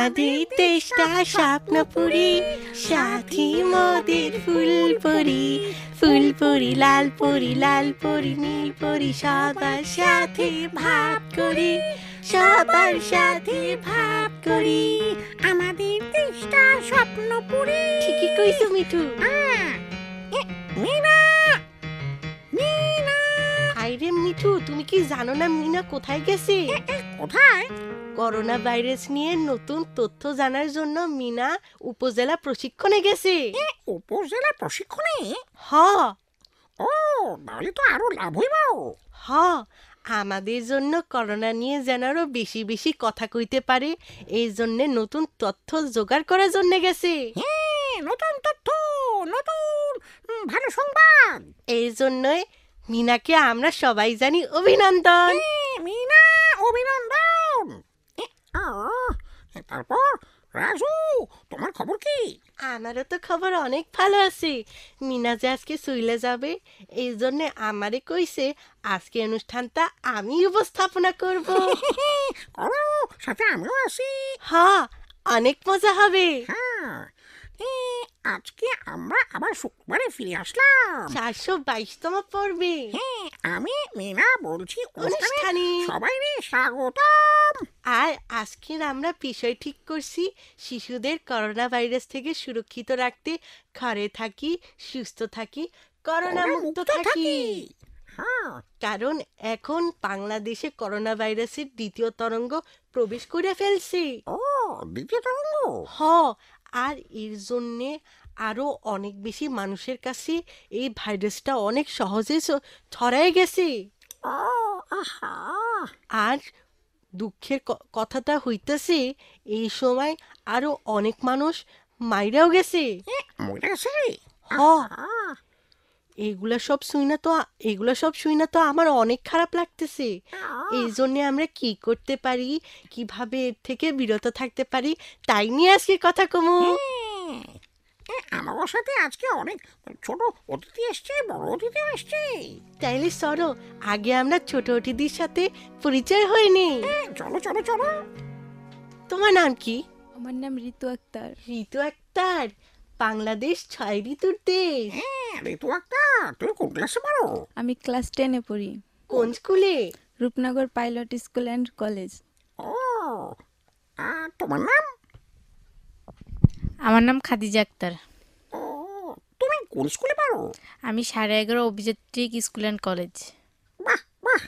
আমাদের দেশটা স্বপ্নপুরি সাথী মদের ফুলপুরি ফুলপুরি লাল পরি লাল পরি নীল পরি সবার সাথে ভাব করি সবার সাথে ভাব করি আমাদের দেশটা স্বপ্নপুরি ঠিকই কইছো মিঠু মিনা মিনা আইরে মিঠু তুমি কি জানো না মিনা কোথায় গেছে কোথায় করোনা ভাইরাস নিয়ে নতুন তথ্য জানার জন্য মিনা উপজেলা প্রশিক্ষণে গেছে উপজেলা প্রশিক্ষণে হ ও তাহলে তো আরো লাভ হইব হ আমাদের জন্য করোনা নিয়ে জানারও বেশি বেশি কথা কইতে পারে এই জন্য নতুন তথ্য জোগাড় করার জন্য গেছে নতুন তথ্য নতুন ভালো সংবাদ এই জন্যই মিনাকে আমরা সবাই জানি অভিনন্দন মিনা অভিনন্দন তারপর রাজু তোমার খবর কি আমারও তো খবর অনেক ভালো আছে মিনা যে আজকে সুইলে যাবে এই জন্যে আমারে কইছে আজকে অনুষ্ঠানটা আমি উপস্থাপনা করব করো সাথে আমিও আছি হ্যাঁ অনেক মজা হবে হ্যাঁ আজকে আমরা আবার শুক্রবারে ফিরে আসলাম চারশো বাইশতম পর্বে হ্যাঁ আমি মিনা বলছি অনুষ্ঠানে সবাই স্বাগতম আর আমরা বিষয় ঠিক করছি শিশুদের করোনা ভাইরাস থেকে সুরক্ষিত রাখতে ঘরে থাকি সুস্থ থাকি করোনা মুক্ত থাকি হ্যাঁ। কারণ এখন বাংলাদেশে করোনা ভাইরাসের দ্বিতীয় তরঙ্গ প্রবেশ করে ফেলছে ও দ্বিতীয় তরঙ্গ হ আর এর জন্যে আরও অনেক বেশি মানুষের কাছে এই ভাইরাসটা অনেক সহজে ছড়ায় গেছে আর দুঃখের কথাটা হইতেছে এই সময় আরো অনেক মানুষ মাইরাও গেছে হ এগুলা সব শুই না তো এগুলা সব শুই না তো আমার অনেক খারাপ লাগতেছে এই জন্যে আমরা কি করতে পারি কিভাবে এর থেকে বিরত থাকতে পারি তাই নিয়ে আজকে কথা কমু আমার সাথে আজকে অনেক ছোট অতিথি এসছে বড় অতিথিও এসছে তাইলে চলো আগে আমরা ছোট অতিথির সাথে পরিচয় হয়নি চলো চলো চলো তোমার নাম কি আমার নাম ঋতু আক্তার ঋতু আক্তার বাংলাদেশ ছয় ঋতুর দেশ হ্যাঁ ঋতু তুমি কোন ক্লাসে পড়ো আমি ক্লাস টেনে পড়ি কোন স্কুলে Rupnagar pilot school and college ও আর তোমার নাম আমার নাম খাদিজা আক্তার ও তুমি কোন স্কুলে পড়ো আমি সাড়ে এগারো অভিযাত্রিক স্কুল অ্যান্ড কলেজ বাহ বাহ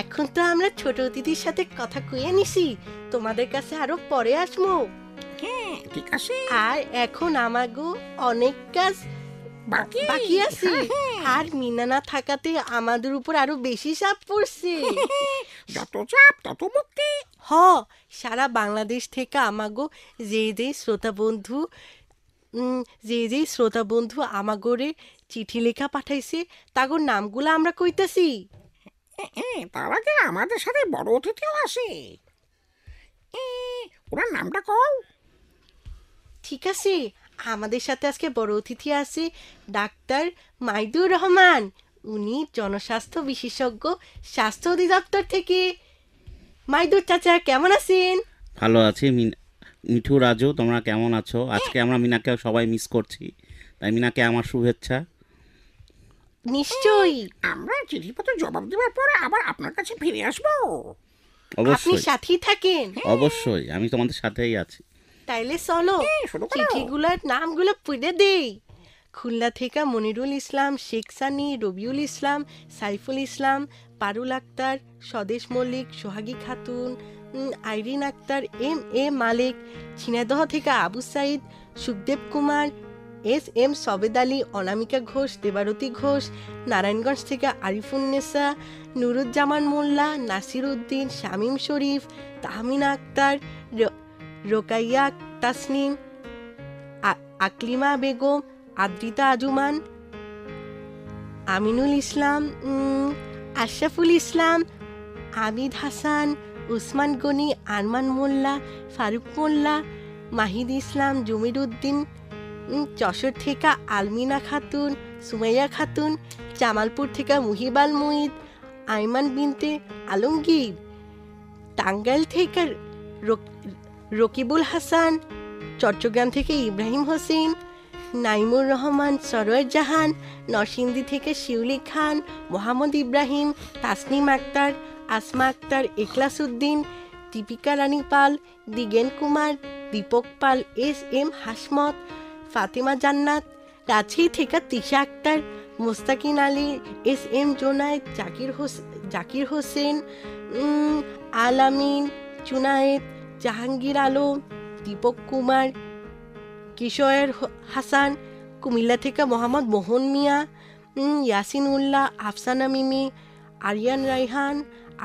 এখন তো আমরা ছোট অতিথির সাথে কথা কুয়ে নিছি তোমাদের কাছে আরো পরে আসবো ঠিক আছে আর এখন গো অনেক কাজ বাকি বাকি আছে হ্যাঁ, হ্যাঁ। আর মিনা না থাকাতে আমাদের উপর আরো বেশি চাপ পড়ছে হ্যাঁ, যত চাপ তত মুক্তি হ সারা বাংলাদেশ থেকে আমাগো যে যে শ্রোতা বন্ধু যে যে শ্রোতা বন্ধু আমাগরে চিঠি লেখা পাঠাইছে তাগর নামগুলো আমরা কইতাছি তার আগে আমাদের সাথে বড় অতিথিও আসে ওনার নামটা কও ঠিক আছে আমাদের সাথে আজকে বড় অতিথি আছে ডাক্তার মাইদুর রহমান উনি জনস্বাস্থ্য বিশেষজ্ঞ স্বাস্থ্য অধিদপ্তর থেকে মাইদুর চাচা কেমন আছেন ভালো আছি মিঠু রাজু তোমরা কেমন আছো আজকে আমরা মিনাকে সবাই মিস করছি তাই মিনাকে আমার শুভেচ্ছা নিশ্চয়ই আমরা চিঠিপত্র জবাব দেওয়ার পরে আবার আপনার কাছে ফিরে আসবো আপনি অবশ্যই সাথেই থাকেন অবশ্যই আমি তোমাদের সাথেই আছি তাইলে চলো চিঠিগুলোর নামগুলো পুড়ে দেই খুলনা থেকে মনিরুল ইসলাম শেখ সানি রবিউল ইসলাম সাইফুল ইসলাম পারুল আক্তার স্বদেশ মল্লিক সোহাগী খাতুন আইরিন আক্তার এম এ মালিক ছিনাদহ থেকে আবু সাইদ সুখদেব কুমার এস এম সবেদ আলী অনামিকা ঘোষ দেবারতী ঘোষ নারায়ণগঞ্জ থেকে আরিফুন্নেসা নুরুজ্জামান মোল্লা নাসির উদ্দিন শামীম শরীফ তাহমিনা আক্তার রোকাইয়া তাসনিম আকলিমা বেগম আদ্রিতা আজুমান আমিনুল ইসলাম আশরাফুল ইসলাম আবিদ হাসান উসমান গনি আরমান মোল্লা ফারুক মোল্লা মাহিদ ইসলাম জমির উদ্দিন চশর থেকে আলমিনা খাতুন সুমাইয়া খাতুন জামালপুর থেকে মুহিবাল মুহিদ আইমান বিনতে আলমগীর টাঙ্গাইল থেকে রকিবুল হাসান চট্টগ্রাম থেকে ইব্রাহিম হোসেন নাইমুর রহমান সরোয়ার জাহান নরসিন্দি থেকে শিউলি খান মোহাম্মদ ইব্রাহিম তাসনিম আক্তার আসমা আক্তার এখলাস উদ্দিন দীপিকা রানী পাল দিগেন কুমার দীপক পাল এস এম হাসমত ফাতেমা জান্নাত রাজশাহী থেকে তিশা আক্তার মোস্তাকিন আলী এস এম জোনায়েদ জাকির হোসেন জাকির হোসেন আল আমিন চুনায়েত জাহাঙ্গীর আলম দীপক কুমার কিশোর হাসান কুমিল্লা থেকে মোহাম্মদ মোহন মিয়া ইয়াসিন উল্লাহ আফসানা মিমি আরিয়ান রাইহান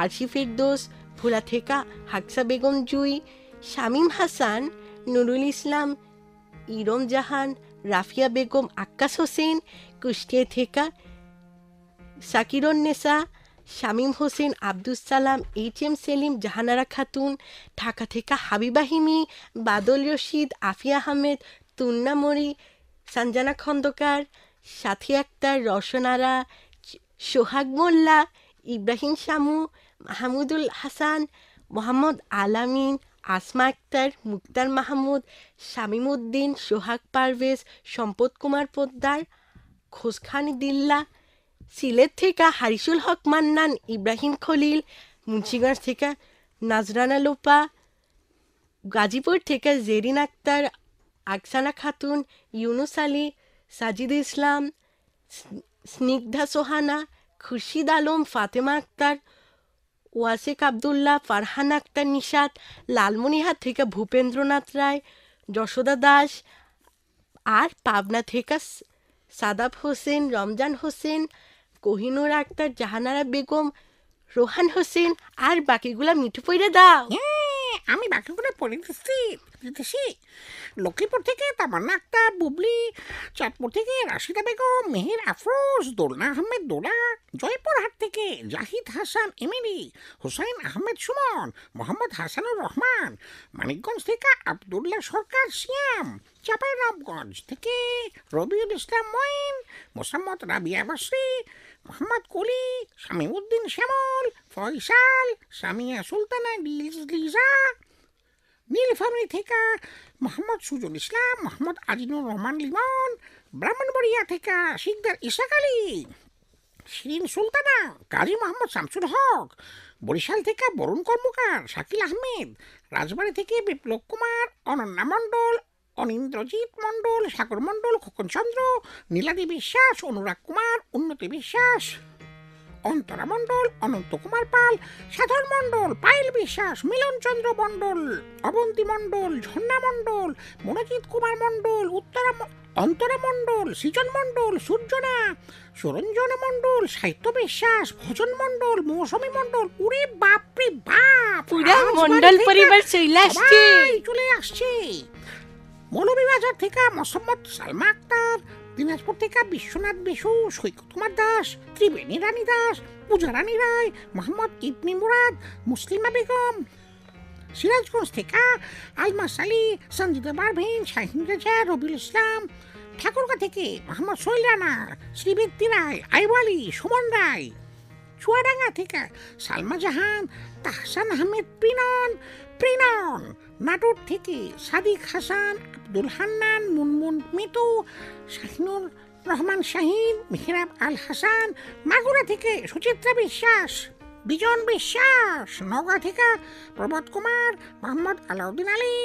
আশিফের দোস ভোলা থেকে হাকসা বেগম জুই শামীম হাসান নুরুল ইসলাম ইরম জাহান রাফিয়া বেগম আক্কাস হোসেন কুষ্টিয়া থেকে সাকিরন নেশা শামীম হোসেন আব্দুস সালাম এইচ এম সেলিম জাহানারা খাতুন ঢাকা থেকে হাবিবাহিনী বাদল রশিদ আফিয়া আহমেদ তুন্নামরি সানজানা খন্দকার সাথী আক্তার রসনারা সোহাগ মোল্লা ইব্রাহিম শামু মাহমুদুল হাসান মোহাম্মদ আলামিন আসমা আক্তার মুক্তার মাহমুদ শামীম উদ্দিন সোহাগ পারভেজ সম্পদ কুমার পোদ্দার খোসখান দিল্লা সিলেট থেকে হারিসুল হক মান্নান ইব্রাহিম খলিল মুন্সিগঞ্জ থেকে নাজরানা লোপা গাজীপুর থেকে জেরিন আক্তার আকসানা খাতুন ইউনুস আলী সাজিদ ইসলাম স্নিগ্ধা সোহানা খুরশিদ আলম ফাতেমা আক্তার ওয়াসেক আবদুল্লাহ ফারহান আক্তার নিষাদ লালমনিহাট থেকে ভূপেন্দ্রনাথ রায় যশোদা দাস আর পাবনা থেকে সাদাব হোসেন রমজান হোসেন কোহিনুর আক্তার জাহানারা বেগম রোহান হোসেন আর বাকিগুলা মিঠু পইরে দাও হ্যাঁ, আমি বাকিগুলো পড়ে দিচ্ছি দিতেছি লক্ষ্মীপুর থেকে তামান্না আক্তার বুবলি চাঁদপুর থেকে রাশিদা বেগম মেহের আফরোজ দোলনা আহমেদ দোলা জয়পুরহাট থেকে জাহিদ হাসান এমিলি হুসাইন আহমেদ সুমন মোহাম্মদ হাসানুর রহমান মানিকগঞ্জ থেকে আবদুল্লাহ সরকার সিয়াম চাঁপাইনবগঞ্জ থেকে রবিউল ইসলাম মঈন মোসাম্মদ রাবিয়া বাসী মোহাম্মদ কুলি শামিউদ্দিন শ্যামল ফয়সাল সামিয়া সুলতানা ডিলস লিজা নীলফামলি থেকে মোহাম্মদ সুজন ইসলাম মোহাম্মদ আজিনুর রহমান লিমন ব্রাহ্মণবাড়িয়া থেকে শিকদার ইসাক আলী শিরিন সুলতানা কাজী মোহাম্মদ শামসুল হক বরিশাল থেকে বরুণ কর্মকার শাকিল আহমেদ রাজবাড়ি থেকে বিপ্লব কুমার অনন্যা মণ্ডল অনিন্দ্রজিৎ মণ্ডল সাগর মণ্ডল খোকনচন্দ্র নীলাদি বিশ্বাস অনুরাগ কুমার উন্নতি বিশ্বাস অন্তরা মণ্ডল অনন্ত কুমার পাল সাধন মণ্ডল পায়েল বিশ্বাস মিলনচন্দ্র মণ্ডল অবন্তী মণ্ডল ঝর্ণা মণ্ডল মনোজিৎ কুমার মণ্ডল উত্তরা অন্তরা মণ্ডল সৃজন মণ্ডল সূর্যনা সরঞ্জন মণ্ডল সাহিত্য বিশ্বাস ভজন মণ্ডল মৌসুমী মণ্ডল উরে বাপরে বাপ পুরা মণ্ডল পরিবার চলে আসছে চলে আসছে মৌলভীবাজার থেকে মোহাম্মদ সালমা আক্তার দিনাজপুর থেকে বিশ্বনাথ বিশু সৈকত কুমার দাস ত্রিবেণী রানী দাস পূজা রানী রায় মোহাম্মদ ইবনি মুরাদ মুসলিমা বেগম সিরাজগঞ্জ থেকে আলমা সালি সঞ্জিতা বারভিন শাহিন রেজা রবিউল ইসলাম ঠাকুরগা থেকে মোহাম্মদ শৈলানা শ্রীবৃত্তি রায় আইওয়ালি সুমন রায় চুয়াডাঙ্গা থেকে সালমা জাহান তাহসান আহমেদ প্রিনন প্রিনন নাটোর থেকে সাদিক হাসান আব্দুল হান্নান মুনমুন মিতু শাহিনুর রহমান শাহিন মেহরাব আল হাসান মাগুরা থেকে সুচিত্রা বিশ্বাস বিজন বিশ্বাস নগা থেকে প্রবোধ কুমার মোহাম্মদ আলাউদ্দিন আলী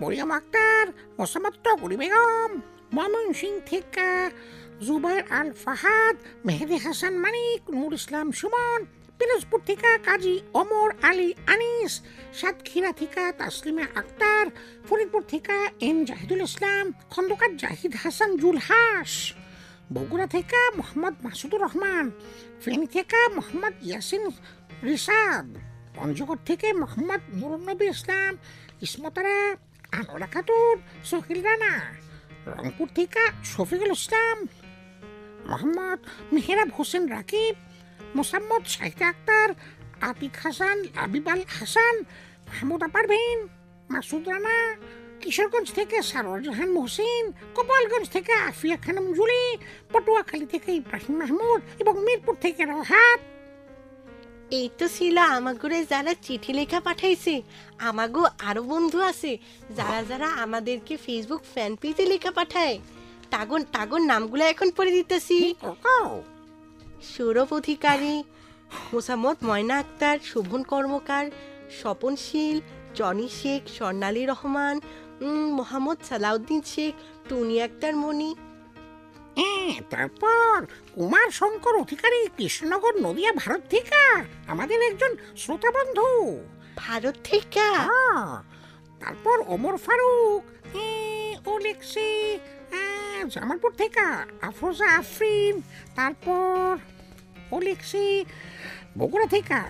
মরিয়াম আক্তার মোসামত্ত গুরি বেগম ময়মন সিং থেকে জুবাইর আল ফাহাদ মেহেদি হাসান মানিক নুর ইসলাম সুমন পিরোজপুর থেকে কাজী অমর আলী আনিস সাতক্ষীরা থেকে তাসলিমা আক্তার ফরিদপুর থেকে এম জাহিদুল ইসলাম খন্দকার জাহিদ হাসান জুলহাস বগুড়া থেকে মোহাম্মদ মাসুদুর রহমান ফেনী থেকে মোহাম্মদ ইয়াসিন রিসাদ পঞ্চগড় থেকে মোহাম্মদ নুরনবী ইসলাম ইসমতারা আনোয়ারা খাতুর সহিল রানা রংপুর থেকে শফিকুল ইসলাম মোহাম্মদ মেহরাব হোসেন রাকিব মোসাম্মদ সাহিদা আক্তার আতিক হাসান আবিবাল হাসান মাহমুদা পারভীন মাসুদ রানা কিশোরগঞ্জ থেকে সারোয়ার জাহান মোহসিন গোপালগঞ্জ থেকে আফিয়া খানম জুলি পটুয়াখালী থেকে ইব্রাহিম মাহমুদ এবং মিরপুর থেকে রহাত এই তো ছিল আমাগুরে যারা চিঠি লেখা পাঠাইছে আমাগো আরও বন্ধু আছে যারা যারা আমাদেরকে ফেসবুক ফ্যান পেজে লেখা পাঠায় তাগন তাগন নামগুলো এখন পড়ে দিতেছি সৌরভ অধিকারী মোসাম্মদ ময়না আক্তার শোভন কর্মকার স্বপনশীল জনি শেখ স্বর্ণালী রহমান মোহাম্মদ সালাউদ্দিন শেখ টুনি আক্তার মণি হ্যাঁ তারপর কুমার শঙ্কর অধিকারী কৃষ্ণনগর নদিয়া ভারত থেকে আমাদের একজন শ্রোতা বন্ধু ভারত থেকে হ্যাঁ, তারপর ওমর ফারুক ও লেখছে জামালপুর থেকে আফরোজা আফরিন তারপর পলিক্সি বগুড়া থেকে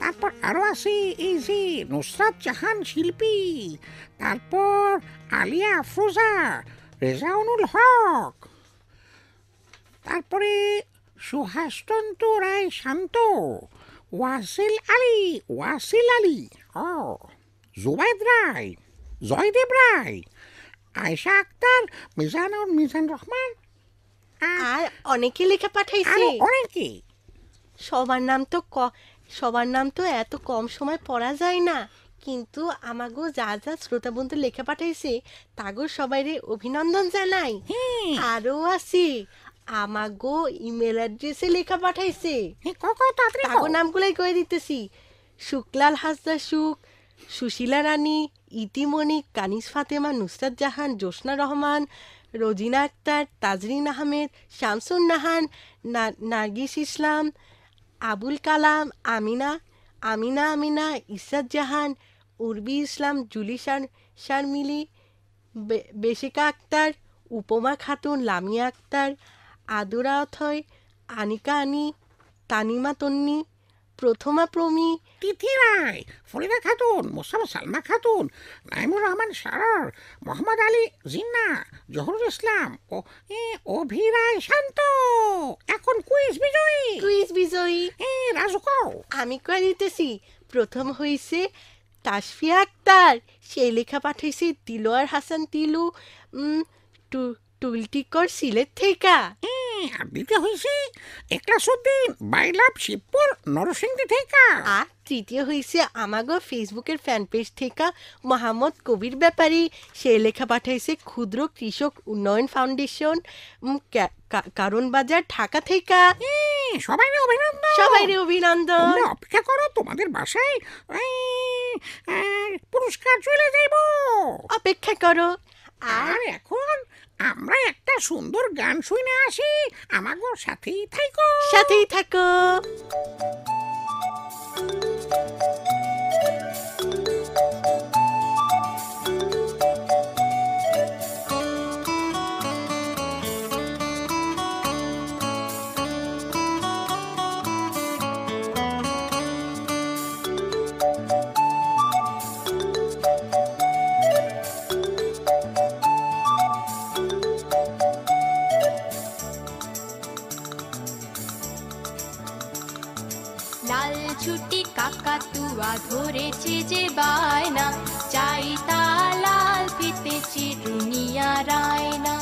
তারপর আরও আছে এই যে নুসরাত জাহান শিল্পী তারপর আলিয়া আফরোজা রেজাউনুল হক তারপরে সুহাসতন্ত রায় শান্ত ওয়াসিল আলী ওয়াসিল আলী ও জুবাইদ রায় জয়দেব রায় আয়শা আক্তার মিজানুর মিজান রহমান আর অনেকে লেখা পাঠাইছে অনেকে সবার নাম তো সবার নাম তো এত কম সময় পড়া যায় না কিন্তু আমাগো যা যা শ্রোতা বন্ধু পাঠাইছে তাগো সবাইরে অভিনন্দন জানাই হ্যাঁ। আরো আছে আমাগো ইমেল অ্যাড্রেসে লেখা পাঠাইছে তাগো নামগুলাই কয়ে দিতেছি শুক্লাল হাসদা সুখ সুশীলা রানী ইতিমণি কানিস ফাতেমা নুসরাত জাহান জোসনা রহমান রোজিনা আক্তার তাজরিন আহমেদ শামসুন নাহান নার্গিস ইসলাম আবুল কালাম আমিনা আমিনা আমিনা ইসাদ জাহান উর্বি ইসলাম জুলি শারমিলি বেশিকা আক্তার উপমা খাতুন লামিয়া আক্তার আদুরা অথয় আনিকা আনি তানিমা তন্নি প্রথমা প্রমী তিথি রায় ফরিদা খাতুন মোসাম সালমা খাতুন নাইমুর রহমান সারর মোহাম্মদ আলী জিন্না জহরুল ইসলাম ও এ, অভিরায় শান্ত এখন কুইজ বিজয়ী কুইজ বিজয়ী এ, রাজু আমি কয়ে দিতেছি প্রথম হইছে তাসফিয়া আক্তার সেই লেখা পাঠাইছে তিলোয়ার হাসান তিলু টু- টুলটি কর সিলেট থেকে দ্বিতীয় হয়েছে একলা সর্দি বাইলাপ শিবপুর নরসিংদী থেকে আর তৃতীয় হয়েছে আমাগো ফেসবুকের ফ্যান পেজ থেকে মোহাম্মদ কবির ব্যাপারী সে লেখা পাঠাইছে ক্ষুদ্র কৃষক উন্নয়ন ফাউন্ডেশন কারণ বাজার ঢাকা থেকে সবাই অভিনন্দন সবাই অভিনন্দন অপেক্ষা করো তোমাদের বাসায় পুরস্কার চলে যাইব অপেক্ষা করো আর এখন আমরা একটা সুন্দর গান শুনে আসি আমাগো সাথেই থাকো সাথেই থাকো হাওয়া ধরেছে যে বায়না চাই তা লাল দুনিয়া চিরুনিয়া রায়না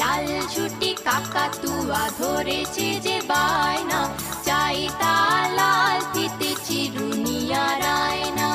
লাল ছুটি কাকাতুয়া ধরেছে যে বায়না চাই তালাল লাল ফিতে চিরুনিয়া রায়না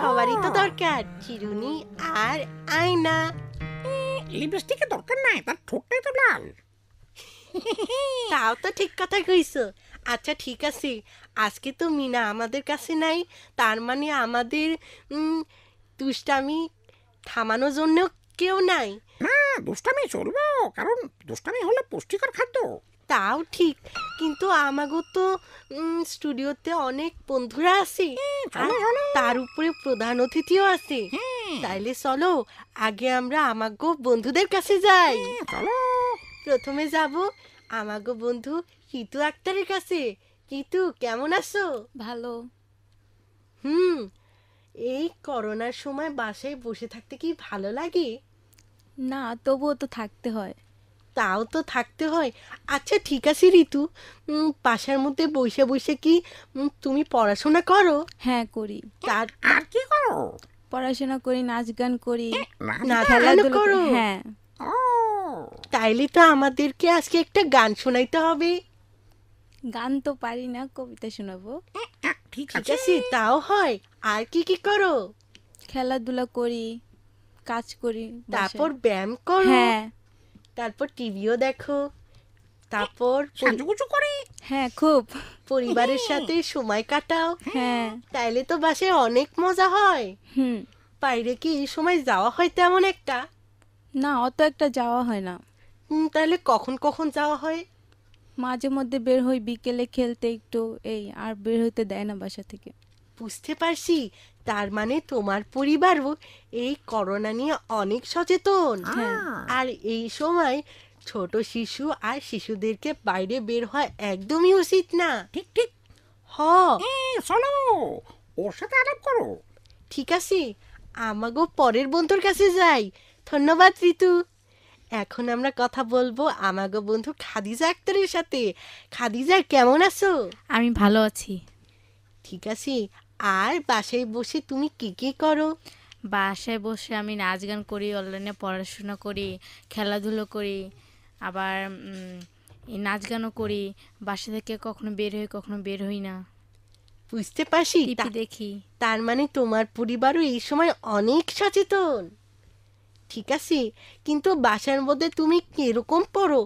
সবারই তো দরকার চিরুনি আর আয়না লিপস্টিকের দরকার নাই তার ঠোঁটটাই তো লাল তাও তো ঠিক কথা কইছো আচ্ছা ঠিক আছে আজকে তো মিনা আমাদের কাছে নাই তার মানে আমাদের দুষ্টামি থামানোর জন্য কেউ নাই না দুষ্টামি চলবো কারণ দুষ্টামি হলো পুষ্টিকর খাদ্য তাও ঠিক কিন্তু আমাগো তো স্টুডিওতে অনেক বন্ধুরা আছে হ্যাঁ, তার উপরে প্রধান অতিথিও আছে হ্যাঁ। তাইলে চলো আগে আমরা আমাগো বন্ধুদের কাছে যাই হ্যাঁ, প্রথমে যাব আমাগো বন্ধু কিতু আক্তারের কাছে কিতু কেমন আছো ভালো হুম এই করোনার সময় বাসায় বসে থাকতে কি ভালো লাগে না তবুও তো থাকতে হয় তাও তো থাকতে হয় আচ্ছা ঠিক আছে ঋতু পাশার মধ্যে বসে বসে কি তুমি পড়াশোনা করো হ্যাঁ করি তার আর কি করো পড়াশোনা করি নাচ গান করি করো হ্যাঁ তাইলে তো আমাদেরকে আজকে একটা গান শোনাইতে হবে গান তো পারি না কবিতা শোনাবো ঠিক আছে তাও হয় আর কি কি করো খেলাধুলা করি কাজ করি তারপর ব্যায়াম করো হ্যাঁ তারপর টিভিও দেখো তারপর হ্যাঁ, সাজুগুজু করে হ্যাঁ খুব পরিবারের সাথে সময় কাটাও হ্যাঁ তাইলে তো বাসে অনেক মজা হয় হুম বাইরে কি এই সময় যাওয়া হয় তেমন একটা না অত একটা যাওয়া হয় না হুম, তাহলে কখন কখন যাওয়া হয় মাঝে মধ্যে বের হই বিকেলে খেলতে একটু এই আর বের হইতে দেয় না বাসা থেকে বুঝতে পারছি তার মানে তোমার পরিবারও এই করোনা নিয়ে অনেক সচেতন আর এই সময় ছোট শিশু আর শিশুদেরকে বাইরে বের হওয়া একদমই উচিত না ঠিক ঠিক হ চলো ওর সাথে আলাপ করো ঠিক আছে আমাগো পরের বন্ধুর কাছে যাই ধন্যবাদ ঋতু এখন আমরা কথা বলবো আমাগো বন্ধু খাদিজা আক্তারের সাথে খাদিজা কেমন আছো আমি ভালো আছি ঠিক আছে আর বাসায় বসে তুমি কি কি করো বাসায় বসে আমি নাচ গান করি অনলাইনে পড়াশোনা করি খেলাধুলো করি আবার এই নাচ গানও করি বাসা থেকে কখনো বের হই কখনো বের হই না বুঝতে পারছি তা- দেখি তার মানে তোমার পরিবারও এই সময় অনেক সচেতন ঠিক আছে কিন্তু বাসার মধ্যে তুমি কিরকম পড়ো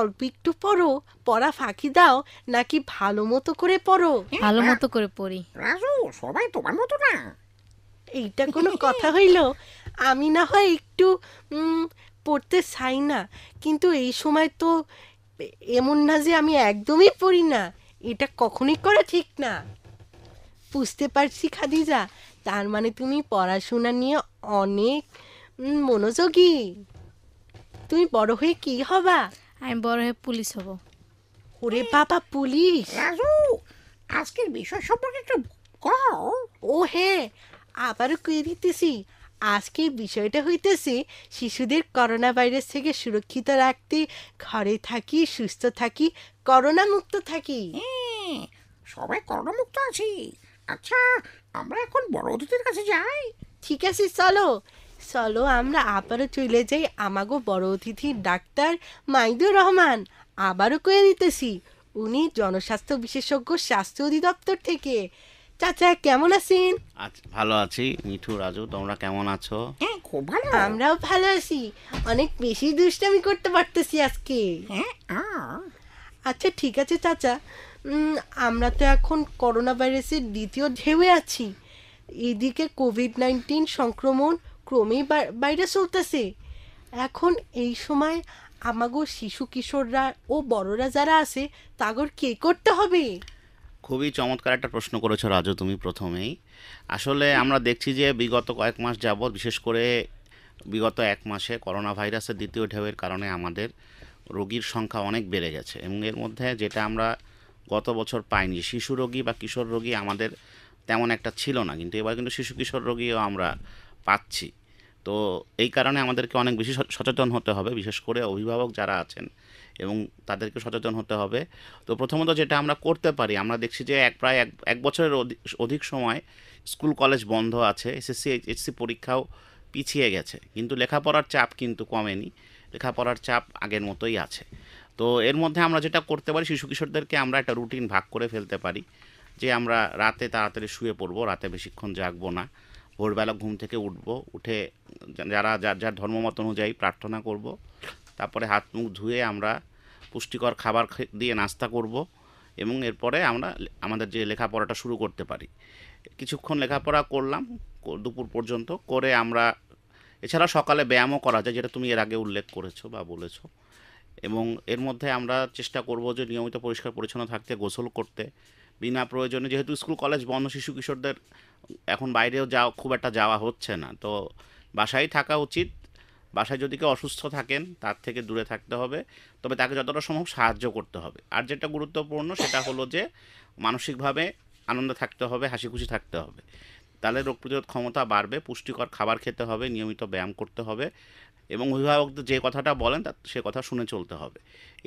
অল্প একটু পড়ো পড়া ফাঁকি দাও নাকি ভালো মতো করে পড়ো ভালো মতো করে পড়ি রাজু সবাই তোমার মতো না এইটা কোনো কথা হইল আমি না হয় একটু পড়তে চাই না কিন্তু এই সময় তো এমন না যে আমি একদমই পড়ি না এটা কখনই করা ঠিক না বুঝতে পারছি খাদিজা তার মানে তুমি পড়াশোনা নিয়ে অনেক মনোযোগী তুমি বড় হয়ে কি হবা আমি বড় হয়ে পুলিশ হব ওরে বাবা পুলিশ রাজু আজকের বিষয় সম্পর্কে একটু কও ও হে হ্যাঁ, আবারও কয়ে দিতেছি আজকের বিষয়টা হইতেছে শিশুদের করোনা ভাইরাস থেকে সুরক্ষিত রাখতে ঘরে থাকি সুস্থ থাকি করোনা মুক্ত থাকি হ্যাঁ, সবাই করোনা মুক্ত আছি আচ্ছা আমরা এখন বড় অতিথির কাছে যাই ঠিক আছে চলো চলো আমরা আবারও চলে যাই আমাগো বড় অতিথি ডাক্তার মাইদুর রহমান আবারও কয়ে দিতেছি উনি জনস্বাস্থ্য বিশেষজ্ঞ স্বাস্থ্য অধিদপ্তর থেকে চাচা কেমন আছেন আচ্ছা, ভালো আছি মিঠু রাজু তোমরা কেমন আছো হ্যাঁ খুব ভালো আমরাও ভালো আছি অনেক বেশি দুষ্টামি করতে পারতেছি আজকে হ্যাঁ, আচ্ছা ঠিক আছে চাচা আমরা তো এখন করোনা ভাইরাসের দ্বিতীয় ঢেউয়ে আছি এদিকে কোভিড নাইন্টিন সংক্রমণ ক্রমেই বাইরে চলতেছে এখন এই সময় আমাগো শিশু কিশোররা ও বড়রা যারা আছে তাগর কে করতে হবে খুবই চমৎকার একটা প্রশ্ন করেছো রাজু তুমি প্রথমেই আসলে আমরা দেখছি যে বিগত কয়েক মাস যাবৎ বিশেষ করে বিগত এক মাসে করোনা ভাইরাসের দ্বিতীয় ঢেউয়ের কারণে আমাদের রোগীর সংখ্যা অনেক বেড়ে গেছে এবং এর মধ্যে যেটা আমরা গত বছর পাইনি শিশু রোগী বা কিশোর রোগী আমাদের তেমন একটা ছিল না কিন্তু এবার কিন্তু শিশু কিশোর রোগীও আমরা পাচ্ছি তো এই কারণে আমাদেরকে অনেক বেশি সচেতন হতে হবে বিশেষ করে অভিভাবক যারা আছেন এবং তাদেরকে সচেতন হতে হবে তো প্রথমত যেটা আমরা করতে পারি আমরা দেখছি যে এক প্রায় এক এক বছরের অধিক সময় স্কুল কলেজ বন্ধ আছে এসএসসি এইচএসসি পরীক্ষাও পিছিয়ে গেছে কিন্তু লেখাপড়ার চাপ কিন্তু কমেনি লেখাপড়ার চাপ আগের মতোই আছে তো এর মধ্যে আমরা যেটা করতে পারি শিশু কিশোরদেরকে আমরা একটা রুটিন ভাগ করে ফেলতে পারি যে আমরা রাতে তাড়াতাড়ি শুয়ে পড়বো রাতে বেশিক্ষণ জাগবো না ভোরবেলা ঘুম থেকে উঠব উঠে যারা যার যার ধর্মমত অনুযায়ী প্রার্থনা করব তারপরে হাত মুখ ধুয়ে আমরা পুষ্টিকর খাবার দিয়ে নাস্তা করব এবং এরপরে আমরা আমাদের যে লেখাপড়াটা শুরু করতে পারি কিছুক্ষণ লেখাপড়া করলাম দুপুর পর্যন্ত করে আমরা এছাড়া সকালে ব্যায়ামও করা যায় যেটা তুমি এর আগে উল্লেখ করেছো বা বলেছো এবং এর মধ্যে আমরা চেষ্টা করব যে নিয়মিত পরিষ্কার পরিচ্ছন্ন থাকতে গোসল করতে বিনা প্রয়োজনে যেহেতু স্কুল কলেজ বন্ধ শিশু কিশোরদের এখন বাইরেও যাওয়া খুব একটা যাওয়া হচ্ছে না তো বাসায় থাকা উচিত বাসায় যদি কেউ অসুস্থ থাকেন তার থেকে দূরে থাকতে হবে তবে তাকে যতটা সম্ভব সাহায্য করতে হবে আর যেটা গুরুত্বপূর্ণ সেটা হলো যে মানসিকভাবে আনন্দ থাকতে হবে হাসি খুশি থাকতে হবে তাহলে রোগ প্রতিরোধ ক্ষমতা বাড়বে পুষ্টিকর খাবার খেতে হবে নিয়মিত ব্যায়াম করতে হবে এবং অভিভাবক যে কথাটা বলেন তার সে কথা শুনে চলতে হবে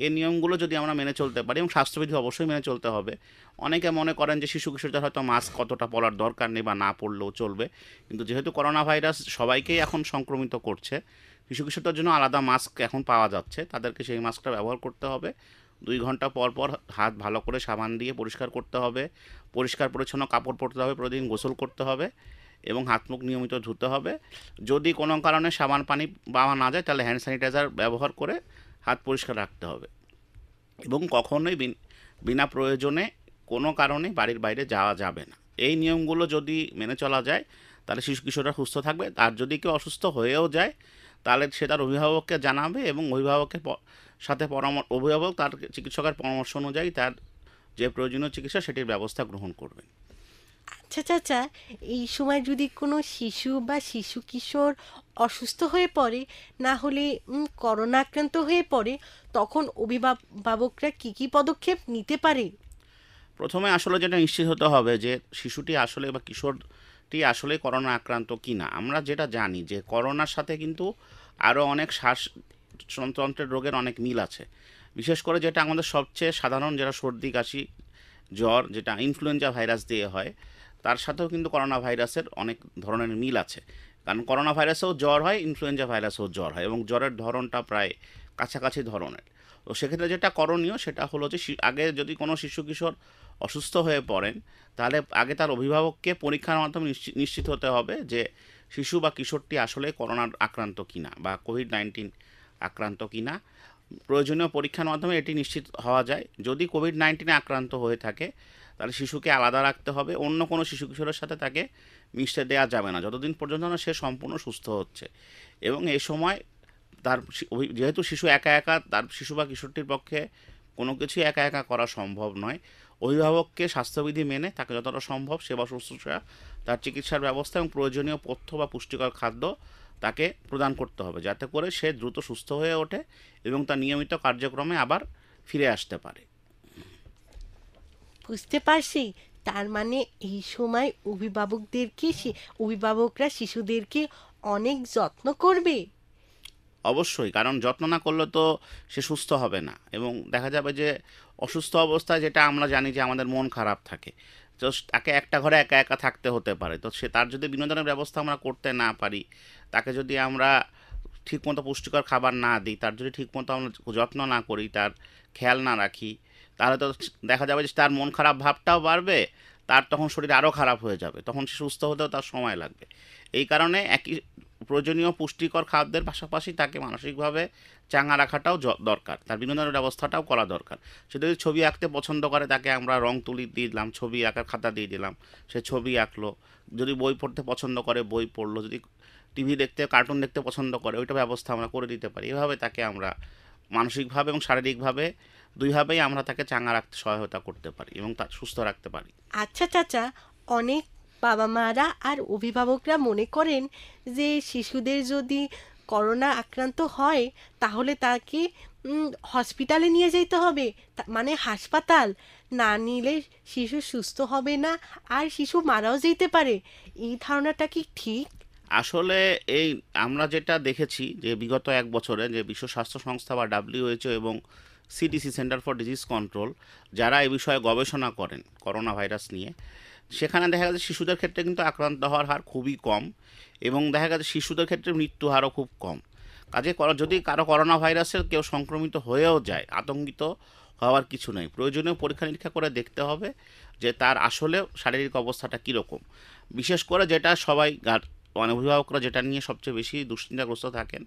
এই নিয়মগুলো যদি আমরা মেনে চলতে পারি এবং স্বাস্থ্যবিধি অবশ্যই মেনে চলতে হবে অনেকে মনে করেন যে শিশু কিশোরদের হয়তো মাস্ক কতটা পরার দরকার নেই বা না পড়লেও চলবে কিন্তু যেহেতু করোনা ভাইরাস সবাইকেই এখন সংক্রমিত করছে শিশু কিশোরদের জন্য আলাদা মাস্ক এখন পাওয়া যাচ্ছে তাদেরকে সেই মাস্কটা ব্যবহার করতে হবে দুই ঘন্টা পর পর হাত ভালো করে সাবান দিয়ে পরিষ্কার করতে হবে পরিষ্কার পরিচ্ছন্ন কাপড় পরতে হবে প্রতিদিন গোসল করতে হবে এবং হাত মুখ নিয়মিত ধুতে হবে যদি কোনো কারণে সাবান পানি পাওয়া না যায় তাহলে হ্যান্ড স্যানিটাইজার ব্যবহার করে হাত পরিষ্কার রাখতে হবে এবং কখনোই বিনা প্রয়োজনে কোনো কারণে বাড়ির বাইরে যাওয়া যাবে না এই নিয়মগুলো যদি মেনে চলা যায় তাহলে শিশু কিশোররা সুস্থ থাকবে আর যদি কেউ অসুস্থ হয়েও যায় তাহলে সে তার অভিভাবককে জানাবে এবং অভিভাবকের সাথে পরামর্শ অভিভাবক তার চিকিৎসকের পরামর্শ অনুযায়ী তার যে প্রয়োজনীয় চিকিৎসা সেটির ব্যবস্থা গ্রহণ করবেন আচ্ছা চাচা আচ্ছা, আচ্ছা, এই সময় যদি কোনো শিশু বা শিশু কিশোর অসুস্থ হয়ে পড়ে না হলে করোনা আক্রান্ত হয়ে পড়ে তখন অভিভাবকরা কী কী পদক্ষেপ নিতে পারে প্রথমে আসলে যেটা নিশ্চিত হতে হবে যে শিশুটি আসলে বা কিশোরটি আসলে করোনা আক্রান্ত কি না আমরা যেটা জানি যে করোনার সাথে কিন্তু আরও অনেক শ্বাস তন্ত্রের রোগের অনেক মিল আছে বিশেষ করে যেটা আমাদের সবচেয়ে সাধারণ যেটা সর্দি কাশি জ্বর যেটা ইনফ্লুয়েঞ্জা ভাইরাস দিয়ে হয় তার সাথেও কিন্তু করোনা ভাইরাসের অনেক ধরনের মিল আছে কারণ করোনা ভাইরাসেও জ্বর হয় ইনফ্লুয়েঞ্জা ভাইরাসেও জ্বর হয় এবং জ্বরের ধরনটা প্রায় কাছাকাছি ধরনের তো সেক্ষেত্রে যেটা করণীয় সেটা হলো যে আগে যদি কোনো শিশু কিশোর অসুস্থ হয়ে পড়েন তাহলে আগে তার অভিভাবককে পরীক্ষার মাধ্যমে নিশ্চিত হতে হবে যে শিশু বা কিশোরটি আসলে করোনার আক্রান্ত কিনা বা কোভিড নাইন্টিন আক্রান্ত কিনা প্রয়োজনীয় পরীক্ষার মাধ্যমে এটি নিশ্চিত হওয়া যায় যদি কোভিড নাইন্টিনে আক্রান্ত হয়ে থাকে তাহলে শিশুকে আলাদা রাখতে হবে অন্য কোনো শিশু কিশোরের সাথে তাকে মিশতে দেওয়া যাবে না যতদিন পর্যন্ত না সে সম্পূর্ণ সুস্থ হচ্ছে এবং এই সময় তার যেহেতু শিশু একা একা তার শিশু বা কিশোরটির পক্ষে কোনো কিছু একা একা করা সম্ভব নয় অভিভাবককে স্বাস্থ্যবিধি মেনে তাকে যতটা সম্ভব সেবা শুশ্রূষা তার চিকিৎসার ব্যবস্থা এবং প্রয়োজনীয় পথ্য বা পুষ্টিকর খাদ্য তাকে প্রদান করতে হবে যাতে করে সে দ্রুত সুস্থ হয়ে ওঠে এবং তার নিয়মিত কার্যক্রমে আবার ফিরে আসতে পারে বুঝতে পারছি তার মানে এই সময় অভিভাবকদেরকে সে অভিভাবকরা শিশুদেরকে অনেক যত্ন করবে অবশ্যই কারণ যত্ন না করলে তো সে সুস্থ হবে না এবং দেখা যাবে যে অসুস্থ অবস্থায় যেটা আমরা জানি যে আমাদের মন খারাপ থাকে তো তাকে একটা ঘরে একা একা থাকতে হতে পারে তো সে তার যদি বিনোদনের ব্যবস্থা আমরা করতে না পারি তাকে যদি আমরা ঠিকমতো পুষ্টিকর খাবার না দিই তার যদি ঠিকমতো আমরা যত্ন না করি তার খেয়াল না রাখি তাহলে তো দেখা যাবে যে তার মন খারাপ ভাবটাও বাড়বে তার তখন শরীর আরও খারাপ হয়ে যাবে তখন সে সুস্থ হতেও তার সময় লাগবে এই কারণে একই প্রয়োজনীয় পুষ্টিকর খাদ্যের পাশাপাশি তাকে মানসিকভাবে চাঙা রাখাটাও দরকার তার বিনোদনের ব্যবস্থাটাও করা দরকার সে যদি ছবি আঁকতে পছন্দ করে তাকে আমরা রং তুলি দিয়ে দিলাম ছবি আঁকার খাতা দিয়ে দিলাম সে ছবি আঁকলো যদি বই পড়তে পছন্দ করে বই পড়লো যদি টিভি দেখতে কার্টুন দেখতে পছন্দ করে ওইটা ব্যবস্থা আমরা করে দিতে পারি এভাবে তাকে আমরা মানসিকভাবে এবং শারীরিকভাবে দুইভাবেই আমরা তাকে চাঙা রাখতে সহায়তা করতে পারি এবং তা সুস্থ রাখতে পারি আচ্ছা চাচা অনেক বাবা মারা আর অভিভাবকরা মনে করেন যে শিশুদের যদি করোনা আক্রান্ত হয় তাহলে তাকে হসপিটালে নিয়ে যেতে হবে মানে হাসপাতাল না নিলে শিশু সুস্থ হবে না আর শিশু মারাও যেতে পারে এই ধারণাটা কি ঠিক আসলে এই আমরা যেটা দেখেছি যে বিগত এক বছরে যে বিশ্ব স্বাস্থ্য সংস্থা বা ডাব্লিউএইচও এবং CDC centre for disease control যারা এ বিষয়ে গবেষণা করেন করোনা ভাইরাস নিয়ে সেখানে দেখা গেছে শিশুদের ক্ষেত্রে কিন্তু আক্রান্ত হওয়ার হার খুবই কম এবং দেখা গেছে শিশুদের ক্ষেত্রে মৃত্যু হারও খুব কম কাজে যদি কারো করোনা ভাইরাসের কেউ সংক্রমিত হয়েও যায় আতঙ্কিত হওয়ার কিছু নেই প্রয়োজনীয় পরীক্ষা নিরীক্ষা করে দেখতে হবে যে তার আসলে শারীরিক অবস্থাটা কীরকম বিশেষ করে যেটা সবাই অভিভাবকরা যেটা নিয়ে সবচেয়ে বেশি দুশ্চিন্তাগ্রস্ত থাকেন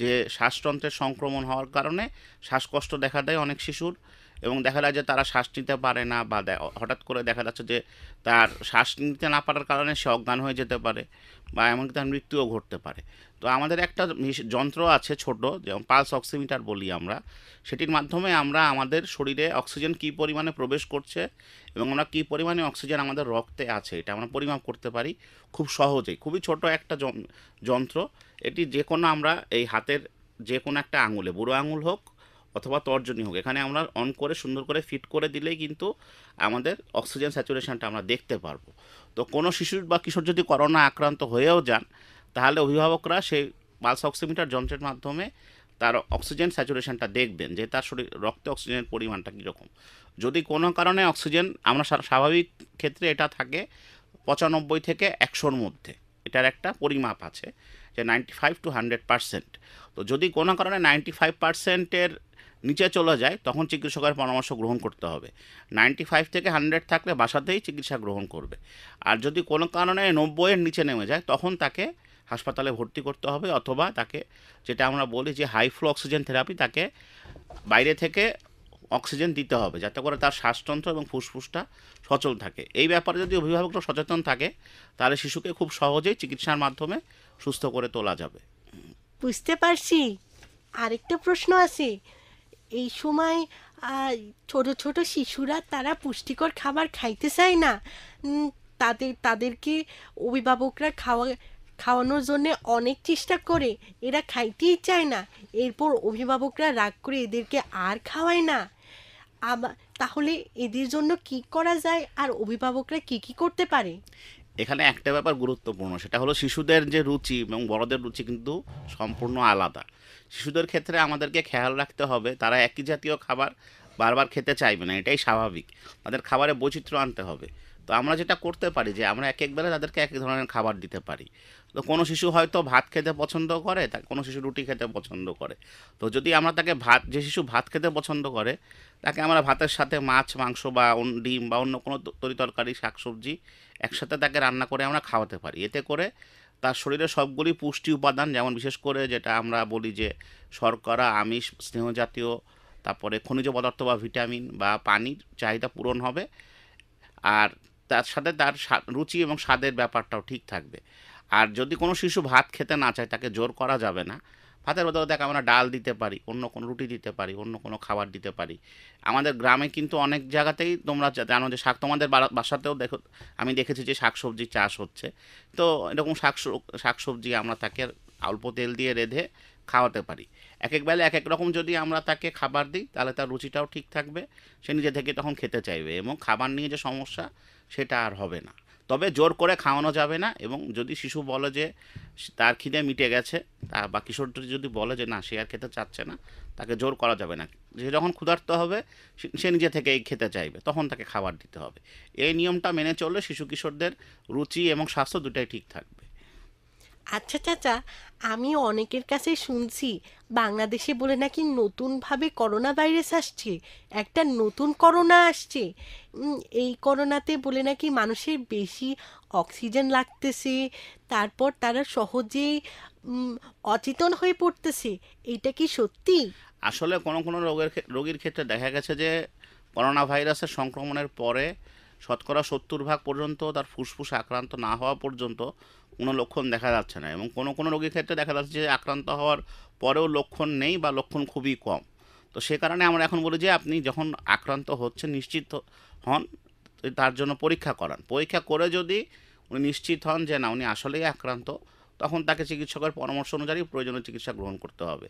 যে শ্বাসতন্ত্রের সংক্রমণ হওয়ার কারণে শ্বাসকষ্ট দেখা দেয় অনেক শিশুর এবং দেখা যায় যে তারা শ্বাস নিতে পারে না বা হঠাৎ করে দেখা যাচ্ছে যে তার শ্বাস নিতে না পারার কারণে সে অজ্ঞান হয়ে যেতে পারে বা এমনকি তার মৃত্যুও ঘটতে পারে তো আমাদের একটা যন্ত্র আছে ছোট যেমন পালস অক্সিমিটার বলি আমরা সেটির মাধ্যমে আমরা আমাদের শরীরে অক্সিজেন কী পরিমাণে প্রবেশ করছে এবং আমরা কী পরিমাণে অক্সিজেন আমাদের রক্তে আছে এটা আমরা পরিমাপ করতে পারি খুব সহজেই খুবই ছোট একটা যন্ত্র এটি যে কোনো আমরা এই হাতের যে কোনো একটা আঙুলে বুড়ো আঙুল হোক অথবা তর্জনী হোক এখানে আমরা অন করে সুন্দর করে ফিট করে দিলেই কিন্তু আমাদের অক্সিজেন স্যাচুরেশনটা আমরা দেখতে পারবো তো কোনো শিশুর বা কিশোর যদি করোনা আক্রান্ত হয়েও যান তাহলে অভিভাবকরা সেই পালস অক্সিমিটার যন্ত্রের মাধ্যমে তার অক্সিজেন স্যাচুরেশনটা দেখবেন যে তার শরীর রক্তে অক্সিজেনের পরিমাণটা কীরকম যদি কোনো কারণে অক্সিজেন আমরা স্বাভাবিক ক্ষেত্রে এটা থাকে পঁচানব্বই থেকে একশোর মধ্যে এটার একটা পরিমাপ আছে যে ninety five to hundred percent তো যদি কোনো কারণে নাইনটি ফাইভ পারসেন্টের নিচে চলে যায় তখন চিকিৎসকের পরামর্শ গ্রহণ করতে হবে নাইনটি ফাইভ থেকে হান্ড্রেড থাকলে বাসাতেই চিকিৎসা গ্রহণ করবে আর যদি কোনো কারণে নব্বইয়ের নিচে নেমে যায় তখন তাকে হাসপাতালে ভর্তি করতে হবে অথবা তাকে যেটা আমরা বলি যে হাই ফ্লো অক্সিজেন থেরাপি তাকে বাইরে থেকে অক্সিজেন দিতে হবে যাতে করে তার শ্বাসতন্ত্র এবং ফুসফুসটা সচল থাকে এই ব্যাপারে যদি অভিভাবকরা সচেতন থাকে তাহলে শিশুকে খুব সহজেই চিকিৎসার মাধ্যমে সুস্থ করে তোলা যাবে বুঝতে পারছি আরেকটা প্রশ্ন আছে এই সময় ছোট ছোট শিশুরা তারা পুষ্টিকর খাবার খাইতে চায় না তাদের তাদেরকে অভিভাবকরা খাওয়া খাওয়ানোর জন্য অনেক চেষ্টা করে এরা খাইতেই চায় না এরপর অভিভাবকরা রাগ করে এদেরকে আর খাওয়ায় না আবার তাহলে এদের জন্য কি করা যায় আর অভিভাবকরা কি কি করতে পারে এখানে একটা ব্যাপার গুরুত্বপূর্ণ সেটা হলো শিশুদের যে রুচি এবং বড়দের রুচি কিন্তু সম্পূর্ণ আলাদা শিশুদের ক্ষেত্রে আমাদেরকে খেয়াল রাখতে হবে তারা একই জাতীয় খাবার বারবার খেতে চাইবে না এটাই স্বাভাবিক তাদের খাবারে বৈচিত্র্য আনতে হবে তো আমরা যেটা করতে পারি যে আমরা এক বেলা তাদেরকে এক এক ধরনের খাবার দিতে পারি তো কোনো শিশু হয়তো ভাত খেতে পছন্দ করে তা কোনো শিশু রুটি খেতে পছন্দ করে তো যদি আমরা তাকে ভাত যে শিশু ভাত খেতে পছন্দ করে তাকে আমরা ভাতের সাথে মাছ মাংস বা ডিম বা অন্য কোনো তরি তরকারি শাকসবজি একসাথে তাকে রান্না করে আমরা খাওয়াতে পারি এতে করে তার শরীরে সবগুলি পুষ্টি উপাদান যেমন বিশেষ করে যেটা আমরা বলি যে শর্করা আমিষ স্নেহ জাতীয় তারপরে খনিজ পদার্থ বা ভিটামিন বা পানির চাহিদা পূরণ হবে আর তার সাথে তার রুচি এবং স্বাদের ব্যাপারটাও ঠিক থাকবে আর যদি কোনো শিশু ভাত খেতে না চায় তাকে জোর করা যাবে না ভাতের বদলে দেখ আমরা ডাল দিতে পারি অন্য কোনো রুটি দিতে পারি অন্য কোনো খাবার দিতে পারি আমাদের গ্রামে কিন্তু অনেক জায়গাতেই তোমরা জানো যে শাক তোমাদের বাসাতেও দেখো আমি দেখেছি যে শাকসবজি চাষ হচ্ছে তো এরকম শাক শাকসবজি আমরা তাকে অল্প তেল দিয়ে রেঁধে খাওয়াতে পারি এক এক বেলা এক এক রকম যদি আমরা তাকে খাবার দিই তাহলে তার রুচিটাও ঠিক থাকবে সে নিজে থেকে তখন খেতে চাইবে এবং খাবার নিয়ে যে সমস্যা সেটা আর হবে না তবে জোর করে খাওয়ানো যাবে না এবং যদি শিশু বলে যে তার খিদে মিটে গেছে তা বা কিশোরটি যদি বলে যে না সে আর খেতে চাচ্ছে না তাকে জোর করা যাবে না সে যখন ক্ষুধার্ত হবে সে নিজে থেকেই খেতে চাইবে তখন তাকে খাবার দিতে হবে এই নিয়মটা মেনে চললে শিশু কিশোরদের রুচি এবং স্বাস্থ্য দুটাই ঠিক থাকবে আচ্ছা চাচা আমি অনেকের কাছে শুনছি বাংলাদেশে বলে নাকি নতুনভাবে করোনা ভাইরাস আসছে একটা নতুন করোনা আসছে এই করোনাতে বলে নাকি মানুষের বেশি অক্সিজেন লাগতেছে তারপর তারা সহজেই অচেতন হয়ে পড়তেছে এটা কি সত্যি আসলে কোনো কোনো রোগের রোগীর ক্ষেত্রে দেখা গেছে যে করোনা ভাইরাসের সংক্রমণের পরে শতকরা সত্তর ভাগ পর্যন্ত তার ফুসফুস আক্রান্ত না হওয়া পর্যন্ত কোনো লক্ষণ দেখা যাচ্ছে না এবং কোনো কোনো রোগীর ক্ষেত্রে দেখা যাচ্ছে যে আক্রান্ত হওয়ার পরেও লক্ষণ নেই বা লক্ষণ খুবই কম তো সে কারণে আমরা এখন বলি যে আপনি যখন আক্রান্ত হচ্ছেন নিশ্চিত হন তার জন্য পরীক্ষা করান পরীক্ষা করে যদি উনি নিশ্চিত হন যে না উনি আসলেই আক্রান্ত তখন তাকে চিকিৎসকের পরামর্শ অনুযায়ী প্রয়োজনীয় চিকিৎসা গ্রহণ করতে হবে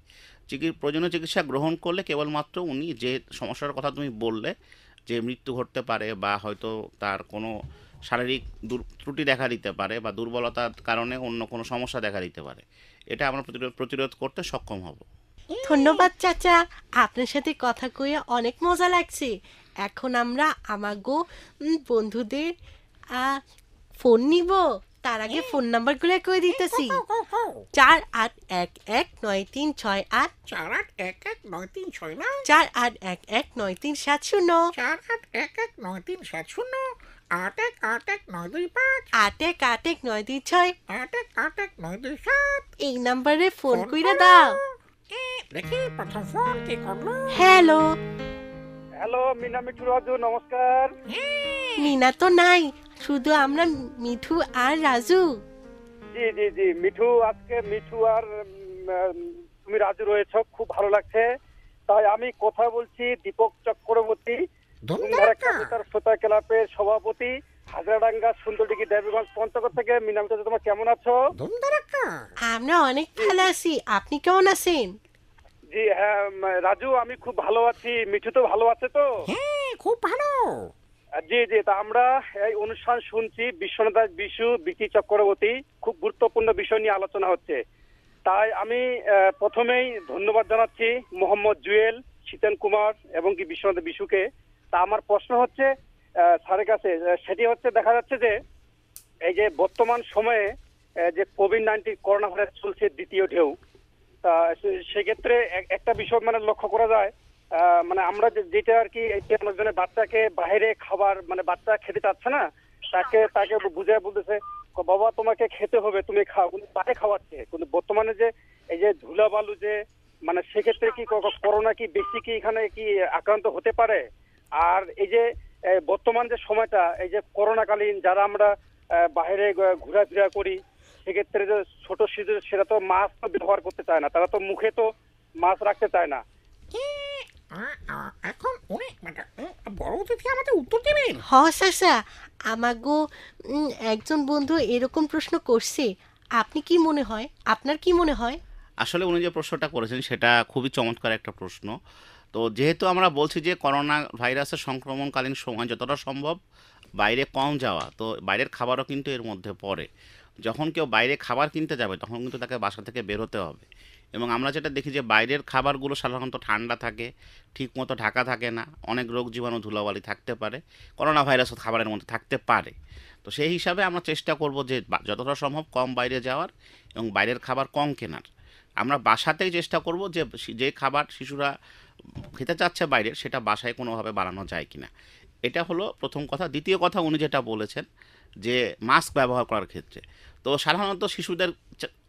প্রয়োজনীয় চিকিৎসা গ্রহণ করলে কেবলমাত্র উনি যে সমস্যার কথা তুমি বললে যে মৃত্যু ঘটতে পারে বা হয়তো তার কোনো শারীরিক ত্রুটি দেখা দিতে পারে বা দুর্বলতার কারণে অন্য কোনো সমস্যা দেখা দিতে পারে এটা আমরা প্রতিরোধ করতে সক্ষম হব ধন্যবাদ চাচা আপনার সাথে কথা কয়ে অনেক মজা লাগছে এখন আমরা আমাগো বন্ধুদের ফোন নিব তার আগে ফোন নাম্বারগুলো কই দিতেছি চার আট এক এক নয় তিন ছয় আট চার আট এক এক নয় তিন ছয় নয় চার আট এক এক নয় তিন সাত শূন্য চার আট এক এক নয় তিন সাত শূন্য আট এক আট এক নয় দুই পাঁচ আট এক আট এক নয় দুই ছয় আট এক আট এক নয় দুই সাত এই নাম্বারে ফোন কইরা দাও দেখি প্রথম ফোন কে করলো হ্যালো হ্যালো মিনা মিঠু রাজু নমস্কার মিনা তো নাই শুধু আমরা মিঠু আর রাজু জি জি জি মিঠু আজকে মিঠু আর তুমি রাজু রয়েছ খুব ভালো লাগছে তাই আমি কথা বলছি দীপক চক্রবর্তী শ্রোতা ক্লাবের সভাপতি হাজারডাঙ্গা সুন্দরডিগি দেবীগঞ্জ পঞ্চগড় থেকে মিনামিতা তোমার কেমন আছো আমরা অনেক ভালো আছি আপনি কেমন আছেন জি হ্যাঁ রাজু আমি খুব ভালো আছি মিঠু তো ভালো আছে তো হ্যাঁ খুব ভালো জি জি তা আমরা এই অনুষ্ঠান শুনছি বিশ্বনাথ দাস বিশু বিকি চক্রবর্তী খুব গুরুত্বপূর্ণ বিষয় নিয়ে আলোচনা হচ্ছে তাই আমি প্রথমেই ধন্যবাদ জানাচ্ছি মোহাম্মদ জুয়েল শীতেন কুমার এবং কি বিশ্বনাথ বিশুকে তা আমার প্রশ্ন হচ্ছে স্যারের কাছে সেটি হচ্ছে দেখা যাচ্ছে যে এই যে বর্তমান সময়ে যে কোভিড নাইন্টিন করোনা ভাইরাস চলছে দ্বিতীয় ঢেউ তা সেক্ষেত্রে একটা বিষয় মানে লক্ষ্য করা যায় মানে আমরা যেটা আর কি মানুষজনের বাচ্চাকে বাইরে খাবার মানে বাচ্চা খেতে চাচ্ছে না তাকে তাকে বুঝে বলতেছে বাবা তোমাকে খেতে হবে তুমি খাও কিন্তু তাকে খাওয়াচ্ছে কিন্তু বর্তমানে যে এই যে ধুলাবালু যে মানে সেক্ষেত্রে কি করোনা কি বেশি কি এখানে কি আক্রান্ত হতে পারে আর এই যে বর্তমান যে সময়টা এই যে করোনাকালীন যারা আমরা বাইরে ঘোরাফেরা করি সেক্ষেত্রে যে ছোট শিশুদের সেটা তো মাস্ক ব্যবহার করতে চায় না তারা তো মুখে তো মাস্ক রাখতে চায় না হ্যাঁ, এখন অনেক বড় অতিথি আমাদের উত্তর দেবেন হ সাসা গো একজন বন্ধু এরকম প্রশ্ন করছে আপনি কি মনে হয় আপনার কি মনে হয় আসলে উনি যে প্রশ্নটা করেছেন সেটা খুবই চমৎকার একটা প্রশ্ন তো যেহেতু আমরা বলছি যে করোনা ভাইরাসের সংক্রমণকালীন সময় যতটা সম্ভব বাইরে কম যাওয়া তো বাইরের খাবারও কিন্তু এর মধ্যে পড়ে যখন কেউ বাইরে খাবার কিনতে যাবে তখন কিন্তু তাকে বাসা থেকে বেরোতে হবে এবং আমরা যেটা দেখি যে বাইরের খাবারগুলো সাধারণত ঠান্ডা থাকে ঠিকমতো ঢাকা থাকে না অনেক রোগ জীবাণু ধুলাবালি থাকতে পারে করোনা ভাইরাসও খাবারের মধ্যে থাকতে পারে তো সেই হিসাবে আমরা চেষ্টা করব যে যতটা সম্ভব কম বাইরে যাওয়ার এবং বাইরের খাবার কম কেনার আমরা বাসাতেই চেষ্টা করব যে যে খাবার শিশুরা খেতে চাচ্ছে বাইরের সেটা বাসায় কোনোভাবে বানানো যায় কি না এটা হলো প্রথম কথা দ্বিতীয় কথা উনি যেটা বলেছেন যে মাস্ক ব্যবহার করার ক্ষেত্রে তো সাধারণত শিশুদের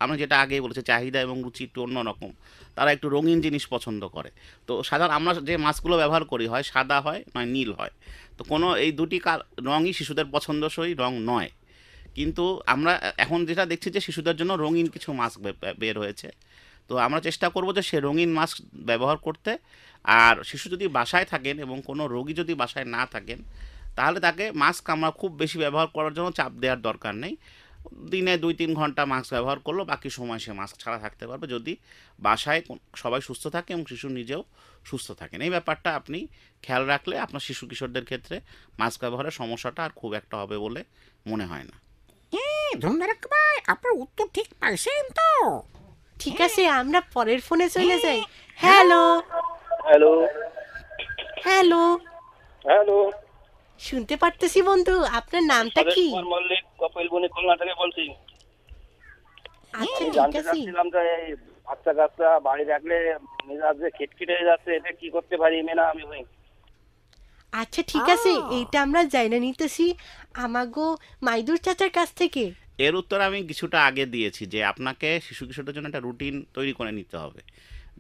আমরা যেটা আগেই বলেছি চাহিদা এবং রুচি একটু অন্যরকম তারা একটু রঙিন জিনিস পছন্দ করে তো সাধারণ আমরা যে মাস্কগুলো ব্যবহার করি হয় সাদা হয় নয় নীল হয় তো কোনো এই দুটি রঙই শিশুদের পছন্দসই রং নয় কিন্তু আমরা এখন যেটা দেখছি যে শিশুদের জন্য রঙিন কিছু মাস্ক বের হয়েছে তো আমরা চেষ্টা করব যে সে রঙিন মাস্ক ব্যবহার করতে আর শিশু যদি বাসায় থাকেন এবং কোনো রোগী যদি বাসায় না থাকেন তাহলে তাকে মাস্ক আমরা খুব বেশি ব্যবহার করার জন্য চাপ দেওয়ার দরকার নেই দিনে দুই তিন ঘন্টা মাস্ক ব্যবহার করলো বাকি সময় সে মাস্ক ছাড়া থাকতে পারবে যদি বাসায় সবাই সুস্থ থাকে এবং শিশু নিজেও সুস্থ থাকেন এই ব্যাপারটা আপনি খেয়াল রাখলে আপনার শিশু কিশোরদের ক্ষেত্রে মাস্ক ব্যবহারের সমস্যাটা আর খুব একটা হবে বলে মনে হয় না ধন্যবাদ হ্যাঁ, আপনার উত্তর ঠিক পাইছেন তো ঠিক আছে আমরা পরের ফোনে চলে যাই হ্যাঁ। হ্যালো হ্যালো হ্যালো হ্যালো শুনতে পারতেছি বন্ধু আপনার নামটা কি মল্লিক কপিল বনি আচ্ছা জানতে চাচ্ছিলাম যে বাচ্চা কাচ্চা বাড়ি রাখলে মেজাজ যে খিটখিটে যাচ্ছে এটা কি করতে পারি মেনা আমি ভাই আচ্ছা ঠিক আছে এইটা আমরা জানা নিতেছি আমাগো মাইদুর চাচার কাছ থেকে এর উত্তর আমি কিছুটা আগে দিয়েছি যে আপনাকে শিশু কিশোরদের জন্য একটা রুটিন তৈরি করে নিতে হবে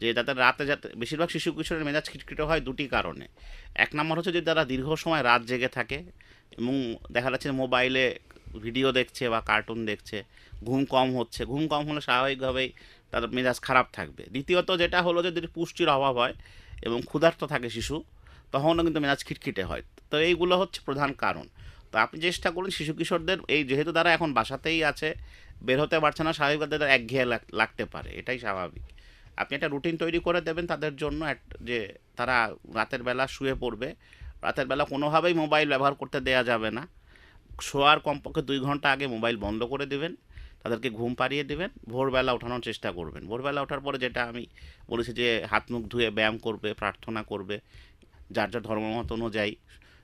যে তাদের রাতে যাতে বেশিরভাগ শিশু কিশোরের মেজাজ খিটখিটো হয় দুটি কারণে এক নম্বর হচ্ছে যে তারা দীর্ঘ সময় রাত জেগে থাকে এবং দেখা যাচ্ছে মোবাইলে ভিডিও দেখছে বা কার্টুন দেখছে ঘুম কম হচ্ছে ঘুম কম হলে স্বাভাবিকভাবেই তাদের মেজাজ খারাপ থাকবে দ্বিতীয়ত যেটা হলো যে যদি পুষ্টির অভাব হয় এবং ক্ষুধার্ত থাকে শিশু তখনও কিন্তু মেজাজ খিটখিটে হয় তো এইগুলো হচ্ছে প্রধান কারণ তো আপনি চেষ্টা করুন শিশু কিশোরদের এই যেহেতু তারা এখন বাসাতেই আছে বের হতে পারছে না স্বাভাবিক তাদের একঘেয়ে লাগতে পারে এটাই স্বাভাবিক আপনি একটা রুটিন তৈরি করে দেবেন তাদের জন্য যে তারা রাতের বেলা শুয়ে পড়বে রাতের বেলা কোনোভাবেই মোবাইল ব্যবহার করতে দেয়া যাবে না শোয়ার কমপক্ষে দুই ঘন্টা আগে মোবাইল বন্ধ করে দেবেন তাদেরকে ঘুম পাড়িয়ে দেবেন ভোরবেলা ওঠানোর চেষ্টা করবেন ভোরবেলা ওঠার পরে যেটা আমি বলেছি যে হাত মুখ ধুয়ে ব্যায়াম করবে প্রার্থনা করবে যার যার ধর্মমত অনুযায়ী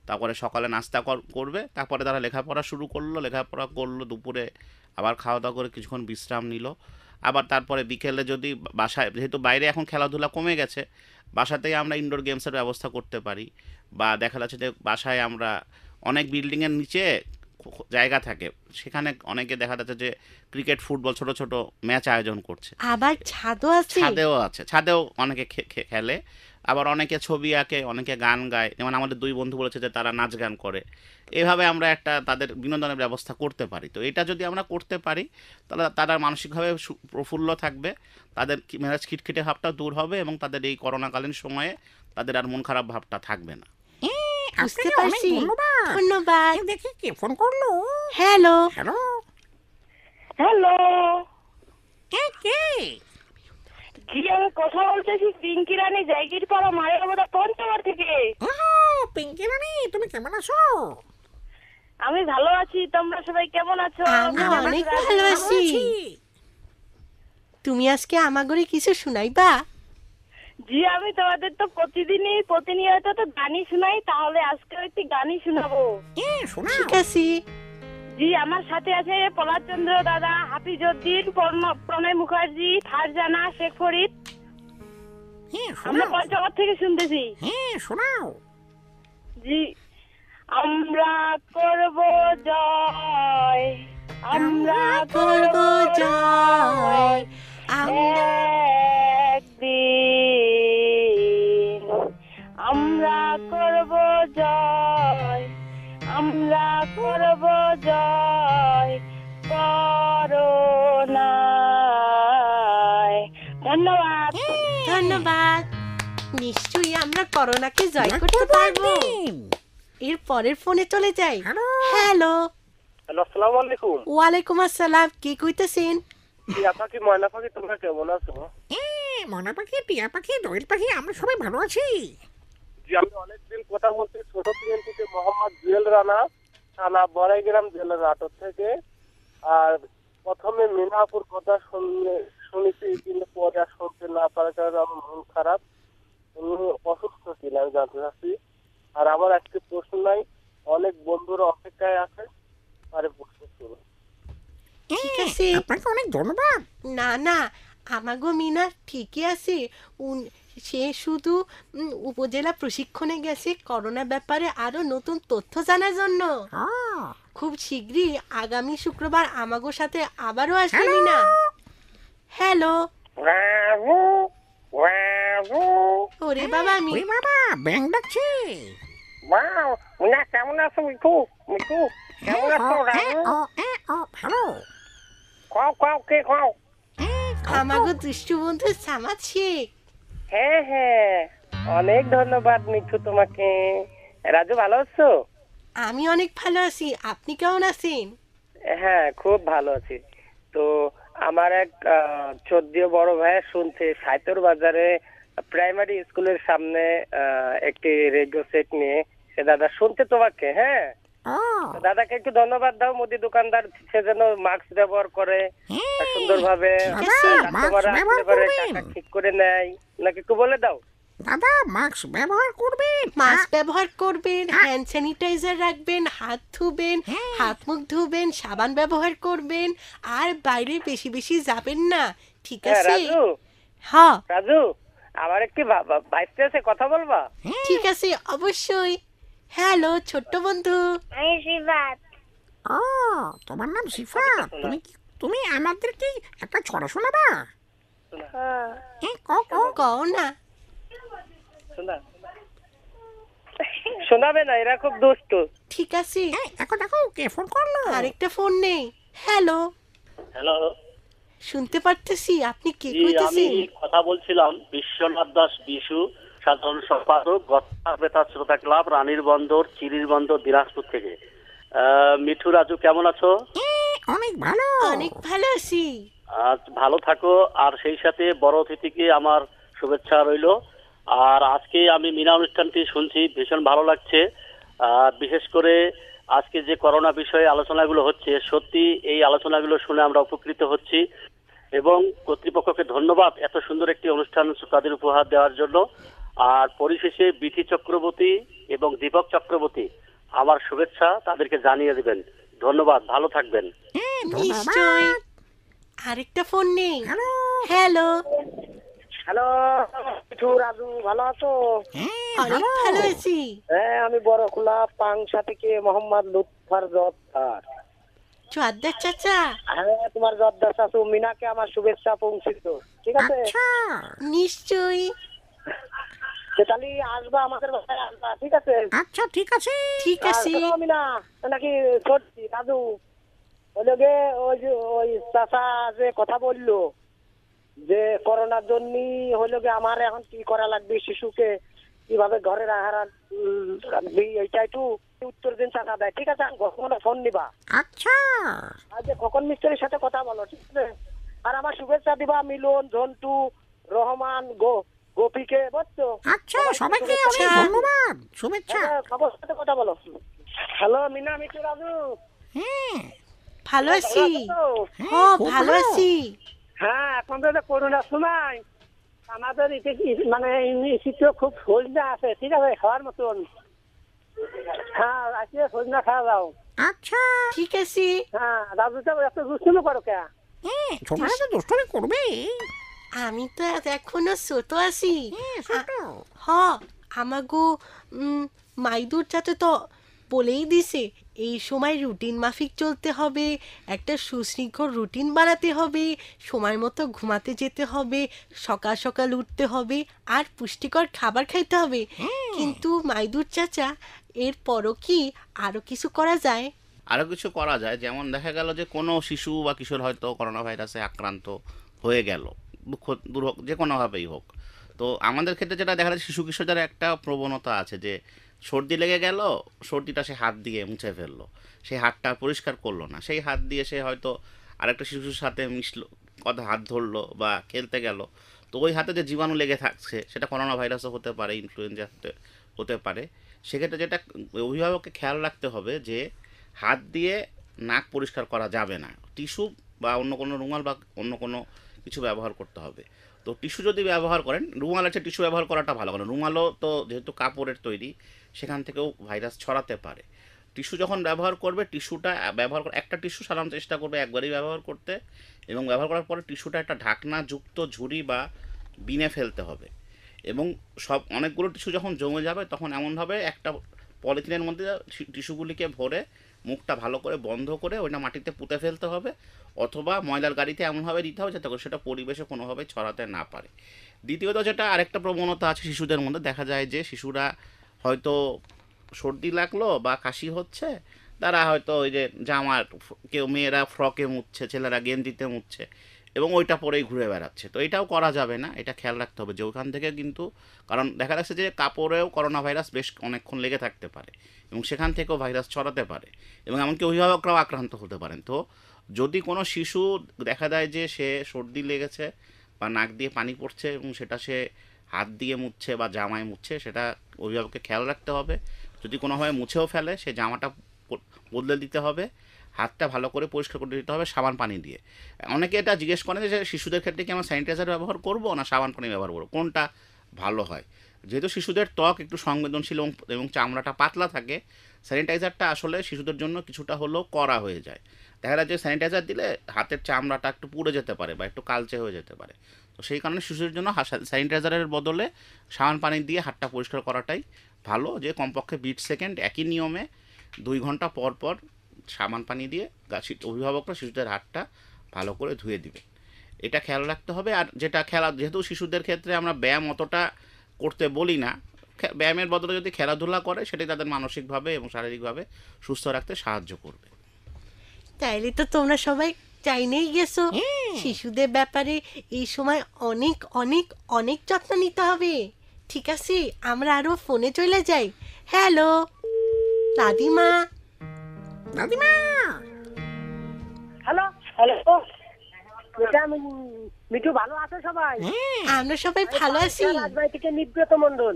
তারপরে সকালে নাস্তা করবে তারপরে তারা লেখাপড়া শুরু করলো লেখাপড়া করলো দুপুরে আবার খাওয়া দাওয়া করে কিছুক্ষণ বিশ্রাম নিল আবার তারপরে বিকেলে যদি বাসায় যেহেতু বাইরে এখন খেলাধুলা কমে গেছে বাসাতেই আমরা ইনডোর গেমসের ব্যবস্থা করতে পারি বা দেখা যাচ্ছে যে বাসায় আমরা অনেক বিল্ডিংয়ের নিচে জায়গা থাকে সেখানে অনেকে দেখা যাচ্ছে যে ক্রিকেট ফুটবল ছোট ছোট ম্যাচ আয়োজন করছে আবার ছাদও আছে ছাদেও আছে ছাদেও অনেকে খেলে আবার অনেকে ছবি আঁকে অনেকে গান গায় যেমন আমাদের দুই বন্ধু বলেছে যে তারা নাচ গান করে এভাবে আমরা একটা তাদের বিনোদনের ব্যবস্থা করতে পারি তো এটা যদি আমরা করতে পারি তাহলে তারা মানসিকভাবে প্রফুল্ল থাকবে তাদের মেজাজ খিটখিটে ভাবটা দূর হবে এবং তাদের এই করোনাকালীন সময়ে তাদের আর মন খারাপ ভাবটা থাকবে না দেখি কে ফোন করলো হ্যালো হ্যালো হ্যালো কে কে তুমি কেমন আছো আমি ভালো আছি তোমরা সবাই কেমন আছো আমি অনেক ভালো আছি তুমি আজকে আমাগরে কিছু শুনাইবা জি আমি তোমাদের তো প্রতিদিনই প্রতিনিয়ত তো গানই শোনাই তাহলে আজকে একটি গানই শোনাবো হ্যাঁ, ঠিক আছে জি আমার সাথে আছে পলাচন্দ্র দাদা হাফিজউদ্দিন প্রণয় মুখার্জি ফারজানা শেখ ফরিদ হ্যাঁ, আমরা পঞ্চগড় থেকে শুনতেছি হ্যাঁ, জি আমরা করব জয় আমরা করব জয় আমরা করব জয় আমরা করব জয় করোনায় ধন্যবাদ ধন্যবাদ নিশ্চয়ই আমরা করোনাকে জয় করতে পারবো এর পরের ফোনে চলে যাই হ্যালো হ্যালো আসসালামু আলাইকুম ওয়ালাইকুম আসসালাম কি কইতেছেন টিয়া পাখি ময়না পাখি তোমরা কেমন আছো ময়না পাখি টিয়া পাখি দোয়েল পাখি আমরা সবাই ভালো আছি জি আমি অনেকদিন প্রধানমন্ত্রী ছোট থেকে মোহাম্মদ জুয়েল রানা থানা বড়াইগ্রাম জেলার আটক থেকে আর প্রথমে মিনাপুর কথা শুনলে শুনেছি কিন্তু পরে আর শুনতে না পারার কারণে আমার মন খারাপ উনি অসুস্থ ছিলেন জানতে চাচ্ছি আর আমার আজকে প্রশ্ন নাই অনেক বন্ধুর অপেক্ষায় আছে আরে প্রশ্ন শুরু ঠিক আছে আপনাকে অনেক ধন্যবাদ না না আমাগো মিনা ঠিকই আছে উনি সে শুধু উপজেলা প্রশিক্ষণে গেছে করোনা ব্যাপারে আরো নতুন তথ্য জানার জন্য খুব শীঘ্রই আগামী শুক্রবার আমাগো সাথে আবারও আসবে না হ্যালো ওরে বাবা আমি বাবা ব্যাং কেমন আছো মিঠু মিঠু কেমন আছো ভালো কে আমাগো দুষ্টু বন্ধু সামাজিক হ্যাঁ হ্যাঁ অনেক ধন্যবাদ মিঠু তোমাকে রাজু ভালো আছো আমি অনেক ভালো আছি আপনি কেমন আছেন হ্যাঁ খুব ভালো আছি তো আমার এক চোদ্দীয় বড় ভাইয়া শুনছে সাইতর বাজারে প্রাইমারি স্কুলের সামনে একটি রেডিও সেট নিয়ে সে দাদা শুনতে তোমাকে হ্যাঁ Oh. দাদাকে একটু ধন্যবাদ দাও মুদি দোকানদার সে যেন মাস্ক ব্যবহার করে ঠিক করে নেয় নাকি একটু বলে দাও দাদা মাস্ক ব্যবহার করবেন মাস্ক হ্যাঁ। ব্যবহার করবেন হ্যান্ড স্যানিটাইজার রাখবেন হাত ধুবেন হাত মুখ ধুবেন সাবান ব্যবহার করবেন আর বাইরে বেশি বেশি যাবেন না ঠিক হ্যাঁ, আছে রাজু হ্যাঁ রাজু আমার একটি বাইতে কথা বলবা ঠিক আছে অবশ্যই হ্যালো ছোট্ট বন্ধু আমি ও তোমার নাম তুমি তুমি আমাদের কি একটা ছড়া শোনাবা হ্যাঁ কও কও কও না শোনাবে না এরা খুব দুষ্ট ঠিক আছে এখন দেখো কে ফোন করলো আরেকটা ফোন নেই হ্যালো হ্যালো শুনতে পারতেছি আপনি কে কইতেছেন কথা বলছিলাম বিশ্বনাথ দাস বিশু সাধারণ সম্পাদক গতকাল বেতার শ্রোতা ক্লাব রানীর বন্দর চিরির বন্দর দিনাজপুর থেকে মিঠু রাজু কেমন আছো হ্যাঁ, অনেক ভালো অনেক ভালো আছি আজ ভালো থাকো আর সেই সাথে বড় অতিথিকে আমার শুভেচ্ছা রইল আর আজকে আমি মিনা অনুষ্ঠানটি শুনছি ভীষণ ভালো লাগছে বিশেষ করে আজকে যে করোনা বিষয়ে আলোচনাগুলো হচ্ছে সত্যি এই আলোচনাগুলো শুনে আমরা উপকৃত হচ্ছি এবং কর্তৃপক্ষকে ধন্যবাদ এত সুন্দর একটি অনুষ্ঠান তাদের উপহার দেওয়ার জন্য আর পরিশেষে বিথি চক্রবর্তী এবং দীপক চক্রবর্তী আমার শুভেচ্ছা তাদেরকে জানিয়ে দেবেন ধন্যবাদ ভালো থাকবেন হ্যাঁ, আরেকটা ফোন নেই হ্যালো হ্যালো রাজু ভালো আছো হ্যাঁ, ভালো আছি হ্যাঁ আমি বড় পাংশা থেকে মোহাম্মদ লুৎফার চাচা হ্যাঁ তোমার জোয়াদ্দার চাচু মিনাকে আমার শুভেচ্ছা পৌঁছিত ঠিক আছে আচ্ছা। নিশ্চয়ই আচ্ছা ঠিক আছে ঠিক আছে নাকি সত্যি দাদু ওদেরকে ওই যে ওই চাষা যে কথা বললো যে করোনার জন্য হইলো কি আমার এখন কি করা লাগবে শিশুকে কিভাবে ঘরে রাখা রাখবি এইটা একটু উত্তর দিন চাষা দেয় ঠিক আছে কখনো ফোন নিবা আচ্ছা আজকে খোকন মিস্ত্রির সাথে কথা বলো ঠিক আছে আর আমার শুভেচ্ছা দিবা মিলন ঝন্টু রহমান গো গোপীকে বলছো আচ্ছা সবাইকে অনেক আচ্ছা, হ্যাঁ। ধন্যবাদ শুভেচ্ছা হ্যাঁ, হ্যাঁ, খবর সাথে কথা বলো হ্যালো মিনা মিঠু রাজু হ্যাঁ ভালো আছি ও ভালো আছি হ্যাঁ এখন তো করোনার সময় আমাদের মানে ইউনিভার্সিটি খুব সজনা আছে ঠিক আছে খাওয়ার মতন হ্যাঁ আজকে সজনা খাওয়া দাও আচ্ছা ঠিক আছে হ্যাঁ রাজু তো এত দুষ্টুমি করো কে ছোটরা তো দুষ্টুমি করবে আমি তো এখনো ছোট আছি হ্যাঁ, হ আমাগো মাইদুর চাতে তো বলেই দিছে এই সময় রুটিন মাফিক চলতে হবে একটা সুশৃঙ্খল রুটিন বানাতে হবে সময় মতো ঘুমাতে যেতে হবে সকাল সকাল উঠতে হবে আর পুষ্টিকর খাবার খাইতে হবে হ্যাঁ। কিন্তু মাইদুর চাচা এর পরও কি আরও কিছু করা যায় আরও কিছু করা যায় যেমন দেখা গেল যে কোনো শিশু বা কিশোর হয়তো করোনা ভাইরাসে আক্রান্ত হয়ে গেল দূর হোক যে কোনোভাবেই হোক তো আমাদের ক্ষেত্রে যেটা দেখা যাচ্ছে শিশু কিশোরদের একটা প্রবণতা আছে যে সর্দি লেগে গেল সর্দিটা সে হাত দিয়ে মুছে ফেললো সেই হাতটা পরিষ্কার করলো না সেই হাত দিয়ে সে হয়তো আরেকটা শিশুর সাথে মিশলো কথা হাত ধরলো বা খেলতে গেল তো ওই হাতে যে জীবাণু লেগে থাকছে সেটা করোনা ভাইরাসও হতে পারে ইনফ্লুয়েঞ্জা হতে পারে সেক্ষেত্রে যেটা অভিভাবককে খেয়াল রাখতে হবে যে হাত দিয়ে নাক পরিষ্কার করা যাবে না টিস্যু বা অন্য কোনো রুমাল বা অন্য কোনো কিছু ব্যবহার করতে হবে তো টিস্যু যদি ব্যবহার করেন রুমাল আছে টিস্যু ব্যবহার করাটা ভালো কারণ রুমালও তো যেহেতু কাপড়ের তৈরি সেখান থেকেও ভাইরাস ছড়াতে পারে টিস্যু যখন ব্যবহার করবে টিস্যুটা ব্যবহার করে একটা টিস্যু সাধারণত চেষ্টা করবে একবারই ব্যবহার করতে এবং ব্যবহার করার পরে টিস্যুটা একটা ঢাকনা যুক্ত ঝুড়ি বা বিনে ফেলতে হবে এবং সব অনেকগুলো টিস্যু যখন জমে যাবে তখন এমনভাবে একটা পলিথিনের মধ্যে টিস্যুগুলিকে ভরে মুখটা ভালো করে বন্ধ করে ওইটা মাটিতে পুঁতে ফেলতে হবে অথবা ময়লার গাড়িতে এমনভাবে দিতে হবে যাতে করে সেটা পরিবেশে কোনোভাবে ছড়াতে না পারে দ্বিতীয়ত যেটা আরেকটা প্রবণতা আছে শিশুদের মধ্যে দেখা যায় যে শিশুরা হয়তো সর্দি লাগলো বা কাশি হচ্ছে তারা হয়তো ওই যে জামার কেউ মেয়েরা ফ্রকে মুচ্ছে ছেলেরা গেঞ্জিতে মুচ্ছে এবং ওইটা পরেই ঘুরে বেড়াচ্ছে তো এটাও করা যাবে না এটা খেয়াল রাখতে হবে যে ওইখান থেকে কিন্তু কারণ দেখা যাচ্ছে যে কাপড়েও করোনা ভাইরাস বেশ অনেকক্ষণ লেগে থাকতে পারে এবং সেখান থেকেও ভাইরাস ছড়াতে পারে এবং এমনকি অভিভাবকরাও আক্রান্ত হতে পারেন তো যদি কোনো শিশু দেখা যায় যে সে সর্দি লেগেছে বা নাক দিয়ে পানি পড়ছে এবং সেটা সে হাত দিয়ে মুছছে বা জামায় মুছছে সেটা অভিভাবককে খেয়াল রাখতে হবে যদি কোনোভাবে মুছেও ফেলে সে জামাটা বদলে দিতে হবে হাতটা ভালো করে পরিষ্কার করে দিতে হবে সাবান পানি দিয়ে অনেকে এটা জিজ্ঞেস করে যে শিশুদের ক্ষেত্রে কি আমরা স্যানিটাইজার ব্যবহার করব না সাবান পানি ব্যবহার করবো কোনটা ভালো হয় যেহেতু শিশুদের ত্বক একটু সংবেদনশীল এবং এবং চামড়াটা পাতলা থাকে স্যানিটাইজারটা আসলে শিশুদের জন্য কিছুটা হলেও করা হয়ে যায় দেখা যাচ্ছে স্যানিটাইজার দিলে হাতের চামড়াটা একটু পুড়ে যেতে পারে বা একটু কালচে হয়ে যেতে পারে তো সেই কারণে শিশুদের জন্য স্যানিটাইজারের বদলে সাবান পানি দিয়ে হাতটা পরিষ্কার করাটাই ভালো যে কমপক্ষে বিট সেকেন্ড একই নিয়মে দুই ঘন্টা পর পর সামান পানি দিয়ে অভিভাবকরা শিশুদের হাতটা ভালো করে ধুয়ে দিবে এটা খেয়াল রাখতে হবে আর যেটা খেলা যেহেতু শিশুদের ক্ষেত্রে আমরা ব্যায়াম অতটা করতে বলি না ব্যায়ামের বদলে যদি খেলাধুলা করে সেটাই তাদের মানসিকভাবে এবং শারীরিকভাবে সুস্থ রাখতে সাহায্য করবে তাইলে তো তোমরা সবাই চাইনেই গেছো শিশুদের ব্যাপারে এই সময় অনেক অনেক অনেক যত্ন নিতে হবে ঠিক আছে আমরা আরো ফোনে চলে যাই হ্যালো দাদিমা نادمة হ্যালো হ্যালো মিঠু ভালো আছো সবাই হ্যাঁ। আমরা সবাই ভালো আছি রাজবাড়ি থেকে নিব্রত মন্ডল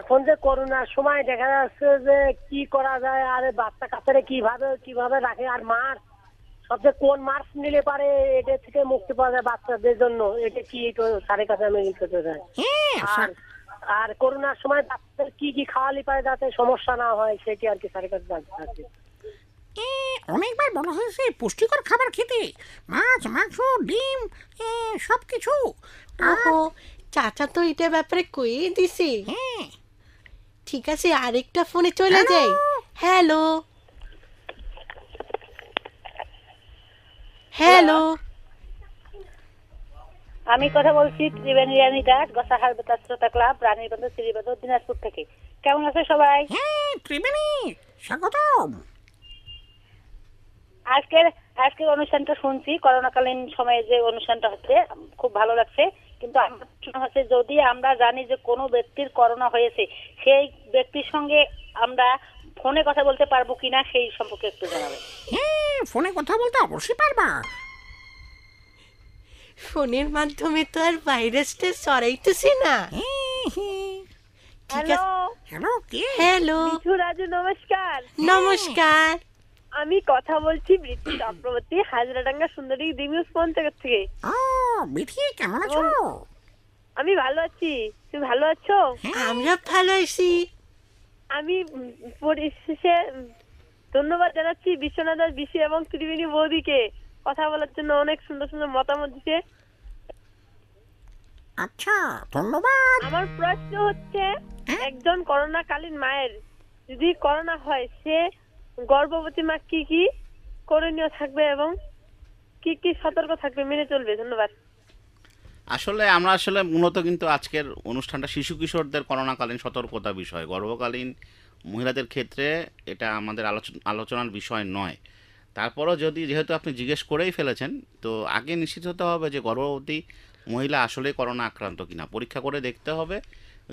এখন যে করোনার সময় দেখা যাচ্ছে যে কি করা যায় আর বাচ্চা কাচ্চারে কিভাবে কিভাবে রাখে আর মার সবচেয়ে কোন মার্ক নিলে পারে এটা থেকে মুক্তি পাওয়া যায় বাচ্চাদের জন্য এটা কি স্যারের কাছে আমি লিখতে চাই হ্যাঁ, আর আর করোনার সময় ডাক্তার কি কি খাওয়ালি পারে যাতে সমস্যা না হয় সেটি আর কি স্যারের কাছে জানতে চাচ্ছি অনেকবার বলা হয়েছে পুষ্টিকর খাবার খেতে মাছ মাংস ডিম সব কিছু চাচা তো এটা ব্যাপারে কই দিছে হ্যাঁ। ঠিক আছে আরেকটা ফোনে চলে যাই হ্যালো হ্যালো আমি কথা বলছি ত্রিবেণী রানী দাস গোসাহার বেতার শ্রোতা ক্লাব রানীর বন্ধু শ্রীবন্ধু দিনাজপুর থেকে কেমন আছে সবাই হ্যাঁ, ত্রিবেণী আজকের আজকের অনুষ্ঠানটা শুনছি করোনাকালীন সময়ে যে অনুষ্ঠানটা হচ্ছে খুব ভালো লাগছে কিন্তু আমার প্রশ্ন হচ্ছে যদি আমরা জানি যে কোনো ব্যক্তির করোনা হয়েছে সেই ব্যক্তির সঙ্গে আমরা ফোনে কথা বলতে পারবো কিনা সেই সম্পর্কে একটু জানাবেন হ্যাঁ ফোনে কথা বলতে অবশ্যই পারবা ফোনের মাধ্যমে তো আর ভাইরাসটা সরাইতেছে না হ্যালো হ্যালো রাজু নমস্কার হ্যাঁ। নমস্কার আমি কথা বলছি বৃত্তি চক্রবর্তী হাজরাডাঙ্গা সুন্দরী দিমিউস পঞ্চায়েত থেকে বৃত্তি কেমন আছো আমি ভালো আছি তুমি ভালো আছো হ্যাঁ। আমরা ভালো আছি আমি পরিশেষে ধন্যবাদ জানাচ্ছি বিশ্বনাথ বিশি এবং ত্রিবেণী বৌদিকে কথা বলার জন্য অনেক সুন্দর সুন্দর মতামত দিতে আচ্ছা ধন্যবাদ আমার প্রশ্ন হচ্ছে হ্যাঁ? একজন করোনাকালীন মায়ের যদি করোনা হয় সে গর্ভবতী মা কি কি করণীয় থাকবে এবং কি কি সতর্ক থাকবে মেনে চলবে ধন্যবাদ আসলে আমরা আসলে মূলত কিন্তু আজকের অনুষ্ঠানটা শিশু কিশোরদের করোনাকালীন সতর্কতা বিষয় গর্ভকালীন মহিলাদের ক্ষেত্রে এটা আমাদের আলোচনার বিষয় নয় তারপরও যদি যেহেতু আপনি জিজ্ঞেস করেই ফেলেছেন তো আগে নিশ্চিত হতে হবে যে গর্ভবতী মহিলা আসলে করোনা আক্রান্ত কিনা পরীক্ষা করে দেখতে হবে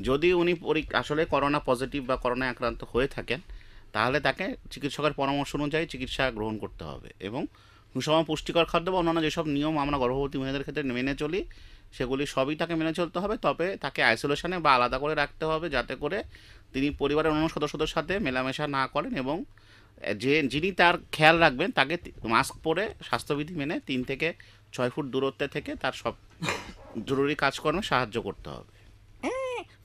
যদি উনি আসলে করোনা পজিটিভ বা করোনা আক্রান্ত হয়ে থাকেন তাহলে তাকে চিকিৎসকের পরামর্শ অনুযায়ী চিকিৎসা গ্রহণ করতে হবে এবং সুষম পুষ্টিকর খাদ্য বা অন্যান্য যেসব নিয়ম আমরা গর্ভবতী মহিলাদের ক্ষেত্রে মেনে চলি সেগুলি সবই তাকে মেনে চলতে হবে তবে তাকে আইসোলেশনে বা আলাদা করে রাখতে হবে যাতে করে তিনি পরিবারের অন্য সদস্যদের সাথে মেলামেশা না করেন এবং যে যিনি তার খেয়াল রাখবেন তাকে মাস্ক পরে স্বাস্থ্যবিধি মেনে তিন থেকে ছয় ফুট দূরত্বে থেকে তার সব জরুরি কাজকর্মে সাহায্য করতে হবে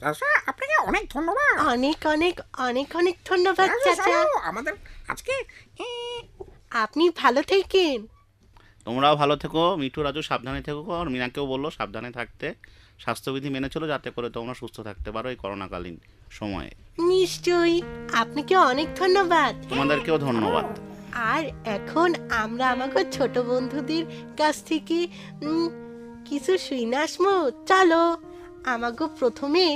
চাচা হ্যাঁ, আপনাকে অনেক ধন্যবাদ অনেক অনেক অনেক অনেক ধন্যবাদ হ্যাঁ, আমাদের আজকে হ্যাঁ। আপনি ভালো থেকেন তোমরাও ভালো থেকো মিঠু রাজু সাবধানে থেকো আর মিনাকেও বললো সাবধানে থাকতে স্বাস্থ্যবিধি মেনে চলো যাতে করে তোমরা সুস্থ থাকতে পারো এই করোনাকালীন সময়ে নিশ্চয়ই আপনাকে অনেক ধন্যবাদ তোমাদেরকেও ধন্যবাদ আর এখন আমরা আমাকে ছোট বন্ধুদের কাছ থেকে কিছু কিছু শুনে আসমো চলো আমাকে প্রথমে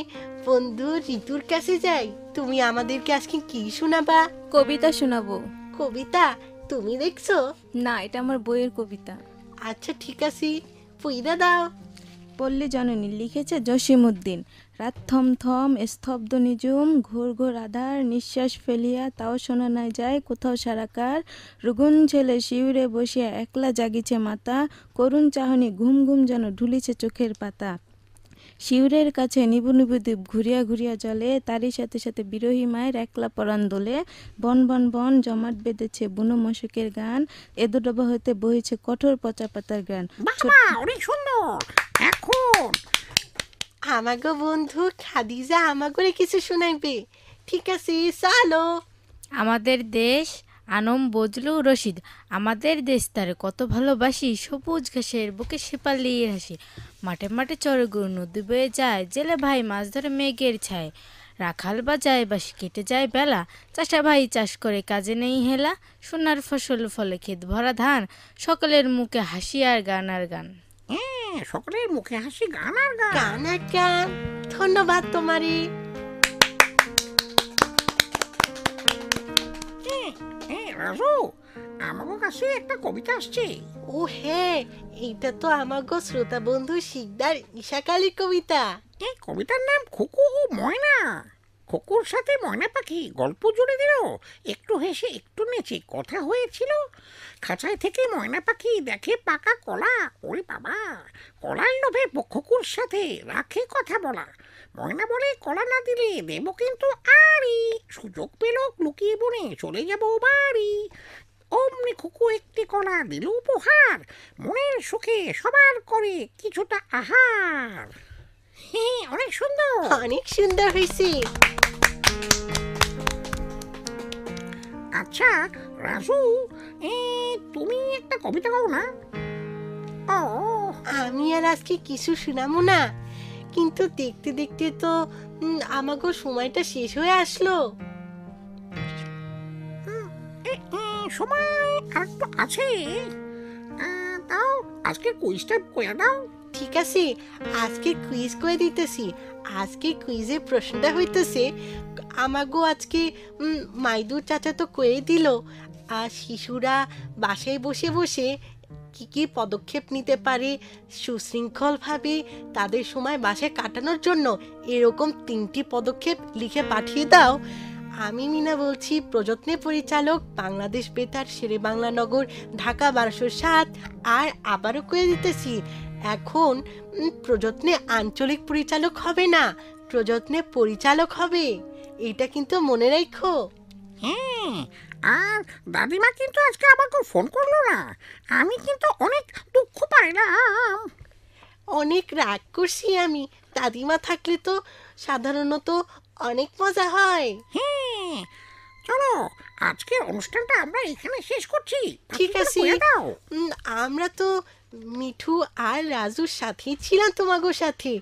বন্ধু ঋতুর কাছে যাই তুমি আমাদেরকে আজকে কি শোনাবা কবিতা শোনাবো কবিতা তুমি দেখছো না এটা আমার বইয়ের কবিতা আচ্ছা ঠিক আছে পুইদা দাও পল্লী জননী লিখেছে জসিমুদ্দিন রাত থম থম স্তব্ধ নিজুম ঘোর ঘোর আধার নিঃশ্বাস ফেলিয়া তাও শোনা নাই যায় কোথাও সারাকার রুগুন ছেলে শিউরে বসিয়া একলা জাগিছে মাতা করুণ চাহনি ঘুম ঘুম যেন ঢুলিছে চোখের পাতা শিউরের কাছে নিবু নিবু দ্বীপ ঘুরিয়া ঘুরিয়া চলে তারই সাথে সাথে বিরোহী মায়ের একলা পরান দোলে বন বন বন জমাট বেঁধেছে বুনো মশকের গান এদো ডবা হইতে বহিছে কঠোর পচা পাতার গান সুন্দর এখন আমাগো বন্ধু খাদিজা আমাগোরে কিছু শুনাইবে ঠিক আছে চলো আমাদের দেশ আনম বজলু রশিদ আমাদের দেশ তার কত ভালোবাসি সবুজ ঘাসের বুকে শেপালির হাসি মাঠে মাঠে চরে গরু নদী বয়ে যায় জেলে ভাই মাছ ধরে মেঘের ছায় রাখাল বাজায় বাসি কেটে যায় বেলা চাষা ভাই চাষ করে কাজে নেই হেলা সোনার ফসল ফলে ক্ষেত ভরা ধান সকলের মুখে হাসি আর গান আর গান হ্যাঁ, সকলের মুখে হাসি গান আর গান গান আর গান ধন্যবাদ তোমারই মহারাজও আমাগো কাছে একটা কবিতা আসছে ও হ্যাঁ এইটা তো আমাগো শ্রোতা বন্ধু শিকদার ঈশাকালীর কবিতা এই কবিতার নাম খুকু ও ময়না খোকুর সাথে ময়না পাখি গল্প জুড়ে দিল একটু হেসে একটু নেচে কথা হয়েছিল খাঁচায় থেকে ময়না পাখি দেখে পাকা কলা ওরে বাবা কলার লোভে খোকুর সাথে রাখে কথা বলা ময়না বলে কলা না দিলে দেব কিন্তু আরই সুযোগ পেল লুকিয়ে বনে চলে যাবো বাড়ি অমনি খুকু একটি কলা দিল উপহার মনের সুখে সবার করে কিছুটা আহার হ্যাঁ অনেক সুন্দর অনেক সুন্দর হয়েছে আচ্ছা রাজু এ, তুমি একটা কবিতা গাও না ও আমি আর আজকে কিছু শোনাবো না কিন্তু দেখতে দেখতে তো উম, সময়টা শেষ হয়ে আসলো এ, সময় আর তো আছে তাও আজকে কুইজটা করে দাও ঠিক আছে আজকে কুইজ করে দিতেছি আজকে কুইজের প্রশ্নটা হইতেছে আমাগো আজকে মাইদুর চাচা তো কয়ে দিল আর শিশুরা বাসায় বসে বসে কী কী পদক্ষেপ নিতে পারে সুশৃঙ্খলভাবে তাদের সময় বাসে কাটানোর জন্য এরকম তিনটি পদক্ষেপ লিখে পাঠিয়ে দাও আমি মিনা বলছি প্রযত্নে পরিচালক বাংলাদেশ বেতার শেরে বাংলা নগর ঢাকা বারোশো সাত আর আবারও করে দিতেছি এখন প্রযত্নে আঞ্চলিক পরিচালক হবে না প্রযত্নে পরিচালক হবে এটা কিন্তু মনে রাখো হ্যাঁ আর দাদিমা কিন্তু আজকে আমাকে ফোন করলো না আমি কিন্তু অনেক দুঃখ পাইলাম অনেক রাগ করছি আমি দাদিমা থাকলে তো সাধারণত অনেক মজা হয় হ্যাঁ চলো আজকে অনুষ্ঠানটা আমরা এখানে শেষ করছি ঠিক আছে আমরা তো মিঠু আর রাজুর সাথে ছিলাম তোমাগো সাথে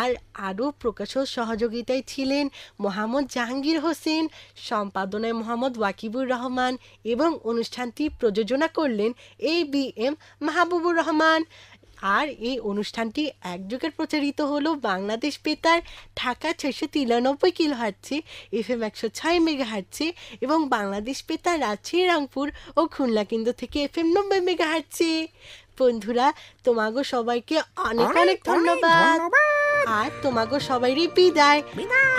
আর আরও প্রকাশক সহযোগিতায় ছিলেন মোহাম্মদ জাহাঙ্গীর হোসেন সম্পাদনায় মোহাম্মদ ওয়াকিবুর রহমান এবং অনুষ্ঠানটি প্রযোজনা করলেন A B M Mahbubur Rahman আর এই অনুষ্ঠানটি একযুগের প্রচারিত হলো বাংলাদেশ বেতার ঢাকা ছয়শো তিরানব্বই কিলো হাটছে এফ এম একশো ছয় মেগা হাটছে এবং বাংলাদেশ বেতার রাজশাহী রংপুর ও খুলনা কেন্দ্র থেকে এফ এম নব্বই মেগা হাটছে বন্ধুরা তোমাগো সবাইকে অনেক অনেক ধন্যবাদ আর তোমাগো সবাইরই বিদায়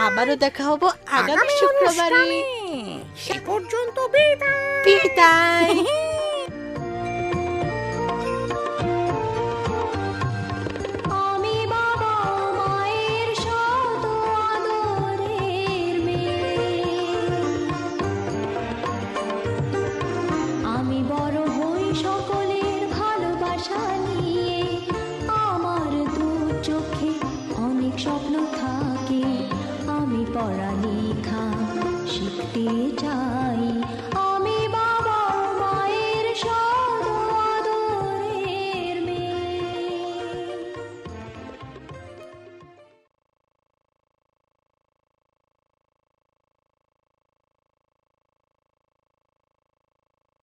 আবারও দেখা হবো আগামী শুক্রবারে সে পর্যন্ত বিদায় বিদায় चा